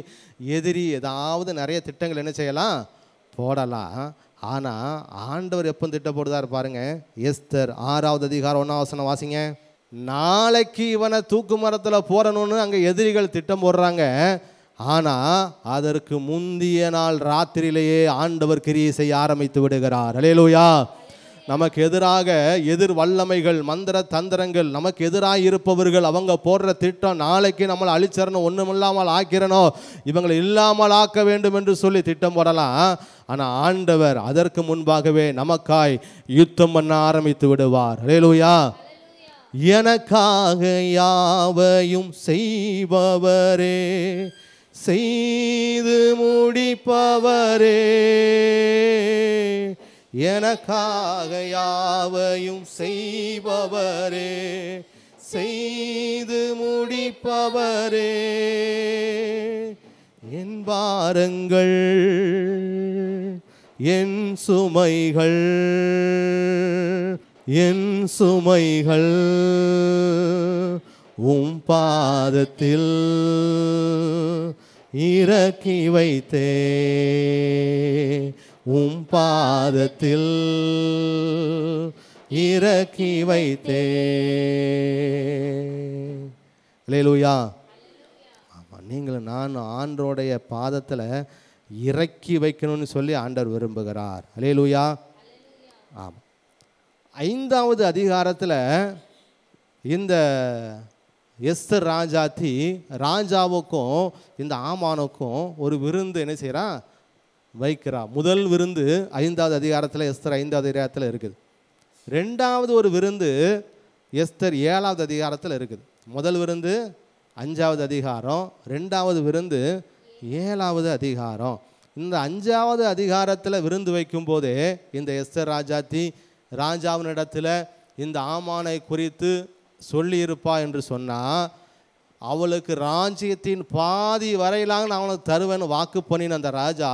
எதிரி ஏதாவது நிறைய திட்டங்கள் என்ன செய்யலாம் போடலாம் ஆனால் ஆண்டவர் எப்போ போடுதா பாருங்க எஸ்தர் ஆறாவது அதிகாரம் வசனம் வாசிங்க நாளைக்கு இவனை தூக்கு மரத்தில் போடணும்னு அங்கே எதிரிகள் திட்டம் போடுறாங்க ஆனால் அதற்கு முந்திய நாள் ராத்திரியிலேயே ஆண்டவர் கிரியை செய்ய ஆரம்பித்து விடுகிறார் அலேலோயா நமக்கு எதிராக எதிர் வல்லமைகள் மந்திர தந்திரங்கள் நமக்கு எதிராக இருப்பவர்கள் அவங்க போடுற திட்டம் நாளைக்கு நம்மளை அழிச்சிடணும் ஒன்றும் இல்லாமல் ஆக்கிறனோ இவங்களை இல்லாமல் ஆக்க வேண்டும் என்று சொல்லி திட்டம் போடலாம் ஆனால் ஆண்டவர் அதற்கு முன்பாகவே நமக்காய் யுத்தம் பண்ண ஆரம்பித்து விடுவார் ரேலுயா எனக்காக யாவையும் செய்பவரே செய்து முடிப்பவரே எனக்காக யாவையும் செய்பவரே செய்து முடிப்பவரே என் பாரங்கள் என் சுமைகள் என் சுமைகள் உம் பாதத்தில் இறக்கி வைத்தே உம் பாதத்தில் இறக்கி வைத்தே லூயா ஆமாம் நீங்கள் நான் ஆண்டோடைய பாதத்தில் இறக்கி வைக்கணும்னு சொல்லி ஆண்டர் விரும்புகிறார் லூயா ஆமாம் ஐந்தாவது அதிகாரத்தில் இந்த எஸ்தர் ராஜாத்தி ராஜாவுக்கும் இந்த ஆமானுக்கும் ஒரு விருந்து என்ன செய்கிறா வைக்கிறா முதல் விருந்து ஐந்தாவது அதிகாரத்தில் எஸ்தர் ஐந்தாவது அதிகாரத்தில் இருக்குது ரெண்டாவது ஒரு விருந்து எஸ்தர் ஏழாவது அதிகாரத்தில் இருக்குது முதல் விருந்து அஞ்சாவது அதிகாரம் ரெண்டாவது விருந்து ஏழாவது அதிகாரம் இந்த அஞ்சாவது அதிகாரத்தில் விருந்து வைக்கும் போதே இந்த எஸ்தர் ராஜாத்தி ராஜாவினிடத்தில் இந்த ஆமானை குறித்து சொல்லியிருப்பா என்று சொன்னால் அவளுக்கு ராஜ்யத்தின் பாதி வரையிலாக நான் அவனுக்கு தருவேன்னு வாக்கு பண்ணின அந்த ராஜா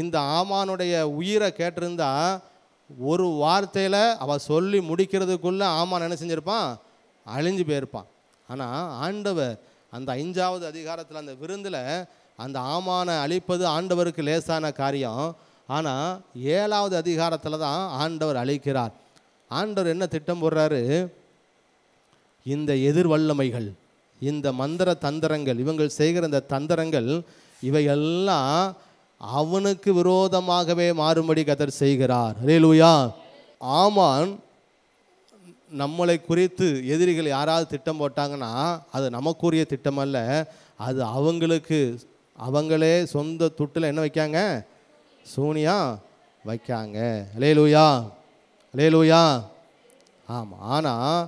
இந்த ஆமானுடைய உயிரை கேட்டிருந்தா ஒரு வார்த்தையில் அவள் சொல்லி முடிக்கிறதுக்குள்ளே ஆமான் என்ன செஞ்சுருப்பான் அழிஞ்சு போயிருப்பான் ஆனால் ஆண்டவர் அந்த ஐந்தாவது அதிகாரத்தில் அந்த விருந்தில் அந்த ஆமானை அழிப்பது ஆண்டவருக்கு லேசான காரியம் ஆனால் ஏழாவது அதிகாரத்தில் தான் ஆண்டவர் அழிக்கிறார் ஆண்டவர் என்ன திட்டம் போடுறாரு இந்த எதிர்வல்லமைகள் இந்த மந்திர தந்திரங்கள் இவங்கள் செய்கிற இந்த தந்திரங்கள் இவையெல்லாம் அவனுக்கு விரோதமாகவே மாறும்படி கதர் செய்கிறார் லூயா ஆமான் நம்மளை குறித்து எதிரிகள் யாராவது திட்டம் போட்டாங்கன்னா அது நமக்குரிய திட்டம் அல்ல அது அவங்களுக்கு அவங்களே சொந்த துட்டில் என்ன வைக்காங்க சூனியா வைக்காங்க லேலுயா லேலுயா ஆமாம் ஆனால்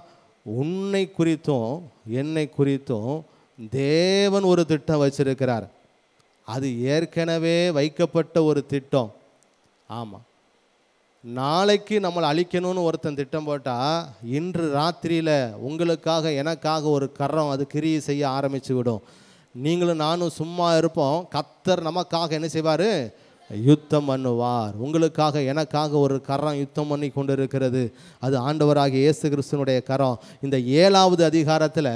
உன்னை குறித்தும் என்னை குறித்தும் தேவன் ஒரு திட்டம் வச்சிருக்கிறார் அது ஏற்கனவே வைக்கப்பட்ட ஒரு திட்டம் ஆமாம் நாளைக்கு நம்மளை அழிக்கணும்னு ஒருத்தன் திட்டம் போட்டால் இன்று ராத்திரியில் உங்களுக்காக எனக்காக ஒரு கரம் அது கிரியை செய்ய ஆரம்பித்து விடும் நீங்களும் நானும் சும்மா இருப்போம் கத்தர் நமக்காக என்ன செய்வார் யுத்தம் பண்ணுவார் உங்களுக்காக எனக்காக ஒரு கரம் யுத்தம் பண்ணி கொண்டிருக்கிறது அது ஆண்டவராகிய இயேசு கிறிஸ்துனுடைய கரம் இந்த ஏழாவது அதிகாரத்தில்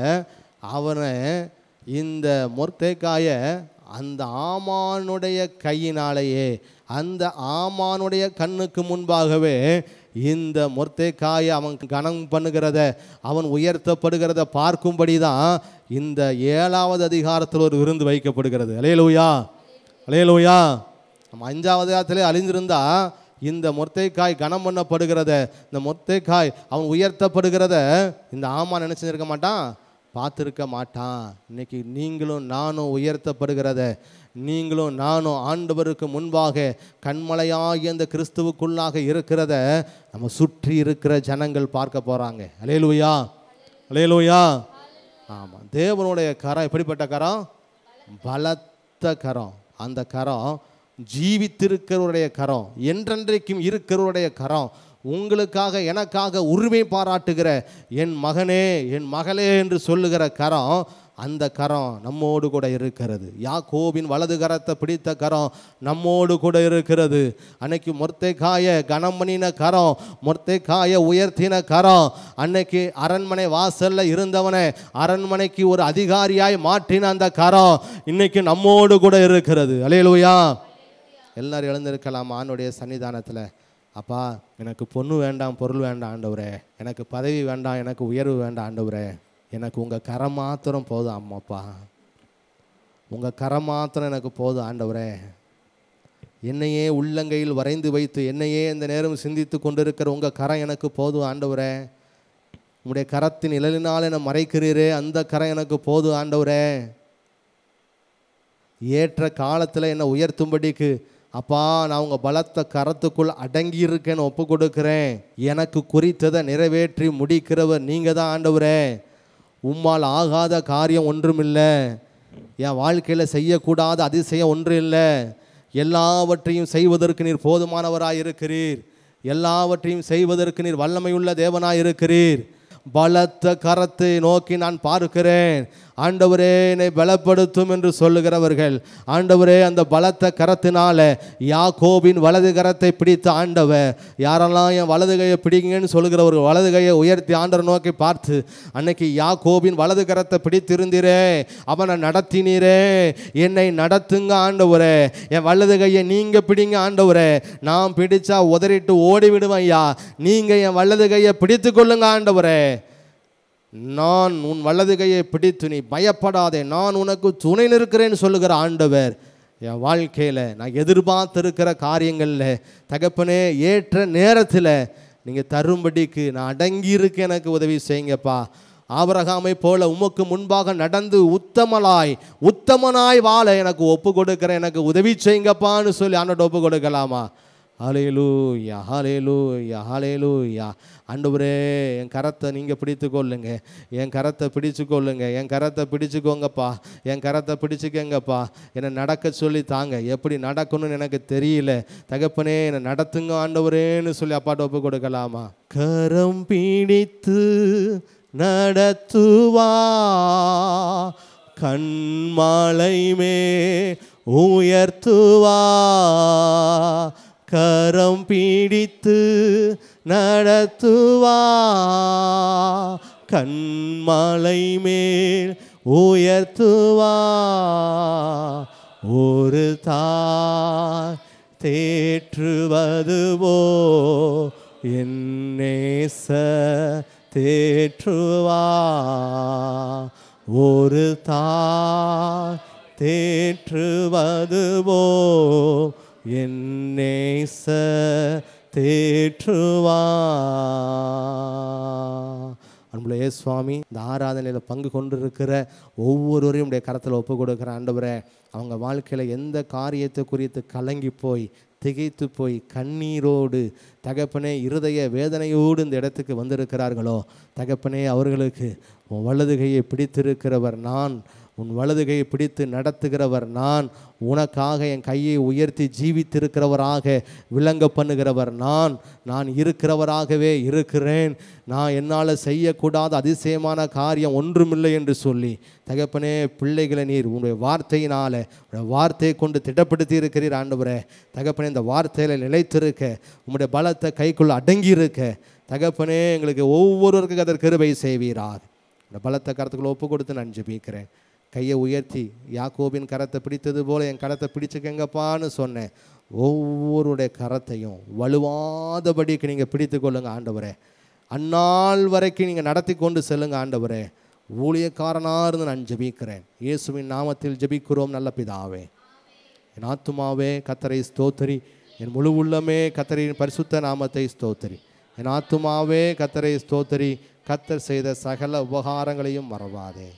அவனை இந்த மொர்த்தேக்காய அந்த ஆமானுடைய கையினாலேயே அந்த ஆமானுடைய கண்ணுக்கு முன்பாகவே இந்த மொர்த்தேக்காய அவன் கனம் பண்ணுகிறத அவன் உயர்த்தப்படுகிறத பார்க்கும்படி தான் இந்த ஏழாவது அதிகாரத்தில் ஒரு விருந்து வைக்கப்படுகிறது அலையலூயா அலையலூயா நம்ம அஞ்சாவது காலத்திலே அழிஞ்சிருந்தா இந்த மொர்த்தைக்காய் கனம் பண்ணப்படுகிறத இந்த மொர்த்தைக்காய் அவன் உயர்த்தப்படுகிறத இந்த ஆமா நினச்சிருக்க மாட்டான் பார்த்துருக்க மாட்டான் இன்னைக்கு நீங்களும் நானும் உயர்த்தப்படுகிறத நீங்களும் நானும் ஆண்டவருக்கு முன்பாக கண்மலையாகிய அந்த கிறிஸ்துவுக்குள்ளாக இருக்கிறத நம்ம சுற்றி இருக்கிற ஜனங்கள் பார்க்க போகிறாங்க அலேலுயா அலேலுயா ஆமாம் தேவனுடைய கரம் எப்படிப்பட்ட கரம் பலத்த கரம் அந்த கரம் ஜீவித்திருக்கிறவருடைய கரம் என்றென்றைக்கும் இருக்கிறவருடைய கரம் உங்களுக்காக எனக்காக உரிமை பாராட்டுகிற என் மகனே என் மகளே என்று சொல்லுகிற கரம் அந்த கரம் நம்மோடு கூட இருக்கிறது யா கோவின் வலது கரத்தை பிடித்த கரம் நம்மோடு கூட இருக்கிறது அன்னைக்கு மொர்த்தை காய பண்ணின கரம் மொர்த்தை காய உயர்த்தின கரம் அன்னைக்கு அரண்மனை வாசலில் இருந்தவனை அரண்மனைக்கு ஒரு அதிகாரியாய் மாற்றின அந்த கரம் இன்னைக்கு நம்மோடு கூட இருக்கிறது அலையலுயா எல்லோரும் எழுந்திருக்கலாம் ஆணுடைய சன்னிதானத்தில் அப்பா எனக்கு பொண்ணு வேண்டாம் பொருள் வேண்டாம் ஆண்டவரே எனக்கு பதவி வேண்டாம் எனக்கு உயர்வு வேண்டாம் ஆண்டவரே எனக்கு உங்கள் கரம் மாத்திரம் போதும் அம்மாப்பா உங்கள் கரம் மாத்திரம் எனக்கு போதும் ஆண்டவரே என்னையே உள்ளங்கையில் வரைந்து வைத்து என்னையே இந்த நேரம் சிந்தித்து கொண்டிருக்கிற உங்கள் கரம் எனக்கு போதும் ஆண்டவரே உங்களுடைய கரத்தின் இழலினால் என்னை மறைக்கிறீரே அந்த கரம் எனக்கு போதும் ஆண்டவரே ஏற்ற காலத்தில் என்னை உயர்த்தும்படிக்கு அப்பா நான் உங்கள் பலத்த கரத்துக்குள் அடங்கி இருக்கேன்னு ஒப்பு கொடுக்குறேன் எனக்கு குறித்ததை நிறைவேற்றி முடிக்கிறவர் நீங்கள் தான் ஆண்டவரே உம்மால் ஆகாத காரியம் ஒன்றும் இல்லை என் வாழ்க்கையில் செய்யக்கூடாத அதிசயம் ஒன்றும் இல்லை எல்லாவற்றையும் செய்வதற்கு நீர் போதுமானவராக இருக்கிறீர் எல்லாவற்றையும் செய்வதற்கு நீர் வல்லமையுள்ள தேவனாக இருக்கிறீர் பலத்த கரத்தை நோக்கி நான் பார்க்கிறேன் ஆண்டவரே என்னை பலப்படுத்தும் என்று சொல்லுகிறவர்கள் ஆண்டவரே அந்த பலத்த கரத்தினால யாக்கோபின் வலது கரத்தை பிடித்த ஆண்டவர் யாரெல்லாம் என் வலது கையை பிடிங்கன்னு சொல்லுகிறவர்கள் வலது கையை உயர்த்தி ஆண்டர் நோக்கி பார்த்து அன்னைக்கு யாக்கோபின் வலது கரத்தை பிடித்திருந்தீரே அவனை நடத்தினீரே என்னை நடத்துங்க ஆண்டவரே என் வலது கையை நீங்கள் பிடிங்க ஆண்டவரே நான் பிடிச்சா உதறிட்டு ஓடிவிடுவேன் ஐயா நீங்கள் என் வலது கையை பிடித்து கொள்ளுங்க ஆண்டவரே நான் உன் வலது கையை பிடித்து நீ பயப்படாதே நான் உனக்கு துணை நிற்கிறேன்னு சொல்லுகிற ஆண்டவர் என் வாழ்க்கையில் நான் எதிர்பார்த்துருக்கிற காரியங்களில் தகப்பனே ஏற்ற நேரத்தில் நீங்கள் தரும்படிக்கு நான் அடங்கியிருக்கு எனக்கு உதவி செய்யுங்கப்பா ஆபரகாமை போல உமக்கு முன்பாக நடந்து உத்தமலாய் உத்தமனாய் வாழ எனக்கு ஒப்பு கொடுக்குற எனக்கு உதவி செய்யுங்கப்பான்னு சொல்லி ஆண்டோட ஒப்பு கொடுக்கலாமா ஹலேலு யா ஹலேலு யா ஹலேலு யா என் கரத்தை நீங்கள் பிடித்து கொள்ளுங்க என் கரத்தை பிடிச்சு கொள்ளுங்க என் கரத்தை பிடிச்சுக்கோங்கப்பா என் கரத்தை பிடிச்சிக்கங்கப்பா என்னை நடக்க சொல்லி தாங்க எப்படி நடக்கணும்னு எனக்கு தெரியல தகப்பனே என்னை நடத்துங்க ஆண்டவரேன்னு சொல்லி அப்பாட்ட ஒப்பு கொடுக்கலாமா கரம் பிடித்து நடத்துவா கண் மாலைமே உயர்த்துவா கரம் பீடித்து நடத்துவா கண்மலை மேல் உயர்த்துவா ஒரு தாய் தேற்றுவது போ என்னேச தேற்றுவா ஒரு தாய் தேற்றுவது போ ச தேற்றுவா அன்புலையே சுவாமி இந்த ஆராதனையில் பங்கு கொண்டிருக்கிற ஒவ்வொருவரையும் உடைய கரத்தில் ஒப்பு கொடுக்குற ஆண்டவரை அவங்க வாழ்க்கையில் எந்த காரியத்தை குறித்து கலங்கி போய் திகைத்து போய் கண்ணீரோடு தகப்பனே இருதய வேதனையோடு இந்த இடத்துக்கு வந்திருக்கிறார்களோ தகப்பனே அவர்களுக்கு வலதுகையை பிடித்திருக்கிறவர் நான் உன் வலதுகையை பிடித்து நடத்துகிறவர் நான் உனக்காக என் கையை உயர்த்தி ஜீவித்திருக்கிறவராக விளங்க பண்ணுகிறவர் நான் நான் இருக்கிறவராகவே இருக்கிறேன் நான் என்னால் செய்யக்கூடாத அதிசயமான காரியம் ஒன்றுமில்லை என்று சொல்லி தகப்பனே பிள்ளைகளை நீர் உங்களுடைய வார்த்தையினால் உடைய வார்த்தையை கொண்டு திட்டப்படுத்தி இருக்கிறீர் ஆண்டவரே தகப்பனே இந்த வார்த்தையில் நிலைத்திருக்க உங்களுடைய பலத்தை கைக்குள்ளே அடங்கி இருக்க தகப்பனே எங்களுக்கு ஒவ்வொருவருக்கும் அதற்கு கிருபை செய்வீரார் இந்த பலத்தை கருத்துக்குள்ள ஒப்பு கொடுத்து நான் ஜெபிக்கிறேன் கையை உயர்த்தி யாக்கோபின் கரத்தை பிடித்தது போல் என் கரத்தை பிடிச்சுக்கங்கப்பான்னு சொன்னேன் ஒவ்வொருடைய கரத்தையும் வலுவாதபடிக்கு நீங்கள் பிடித்து கொள்ளுங்கள் ஆண்டவரே அந்நாள் வரைக்கும் நீங்கள் நடத்தி கொண்டு செல்லுங்கள் ஆண்டவரே ஊழியக்காரனாக இருந்து நான் ஜபிக்கிறேன் இயேசுவின் நாமத்தில் ஜபிக்கிறோம் நல்ல பிதாவே என் ஆத்துமாவே கத்தரை ஸ்தோத்திரி என் முழு உள்ளமே கத்தரின் பரிசுத்த நாமத்தை ஸ்தோத்திரி என் ஆத்துமாவே கத்தரை ஸ்தோத்திரி கத்தர் செய்த சகல உபகாரங்களையும் மறவாதே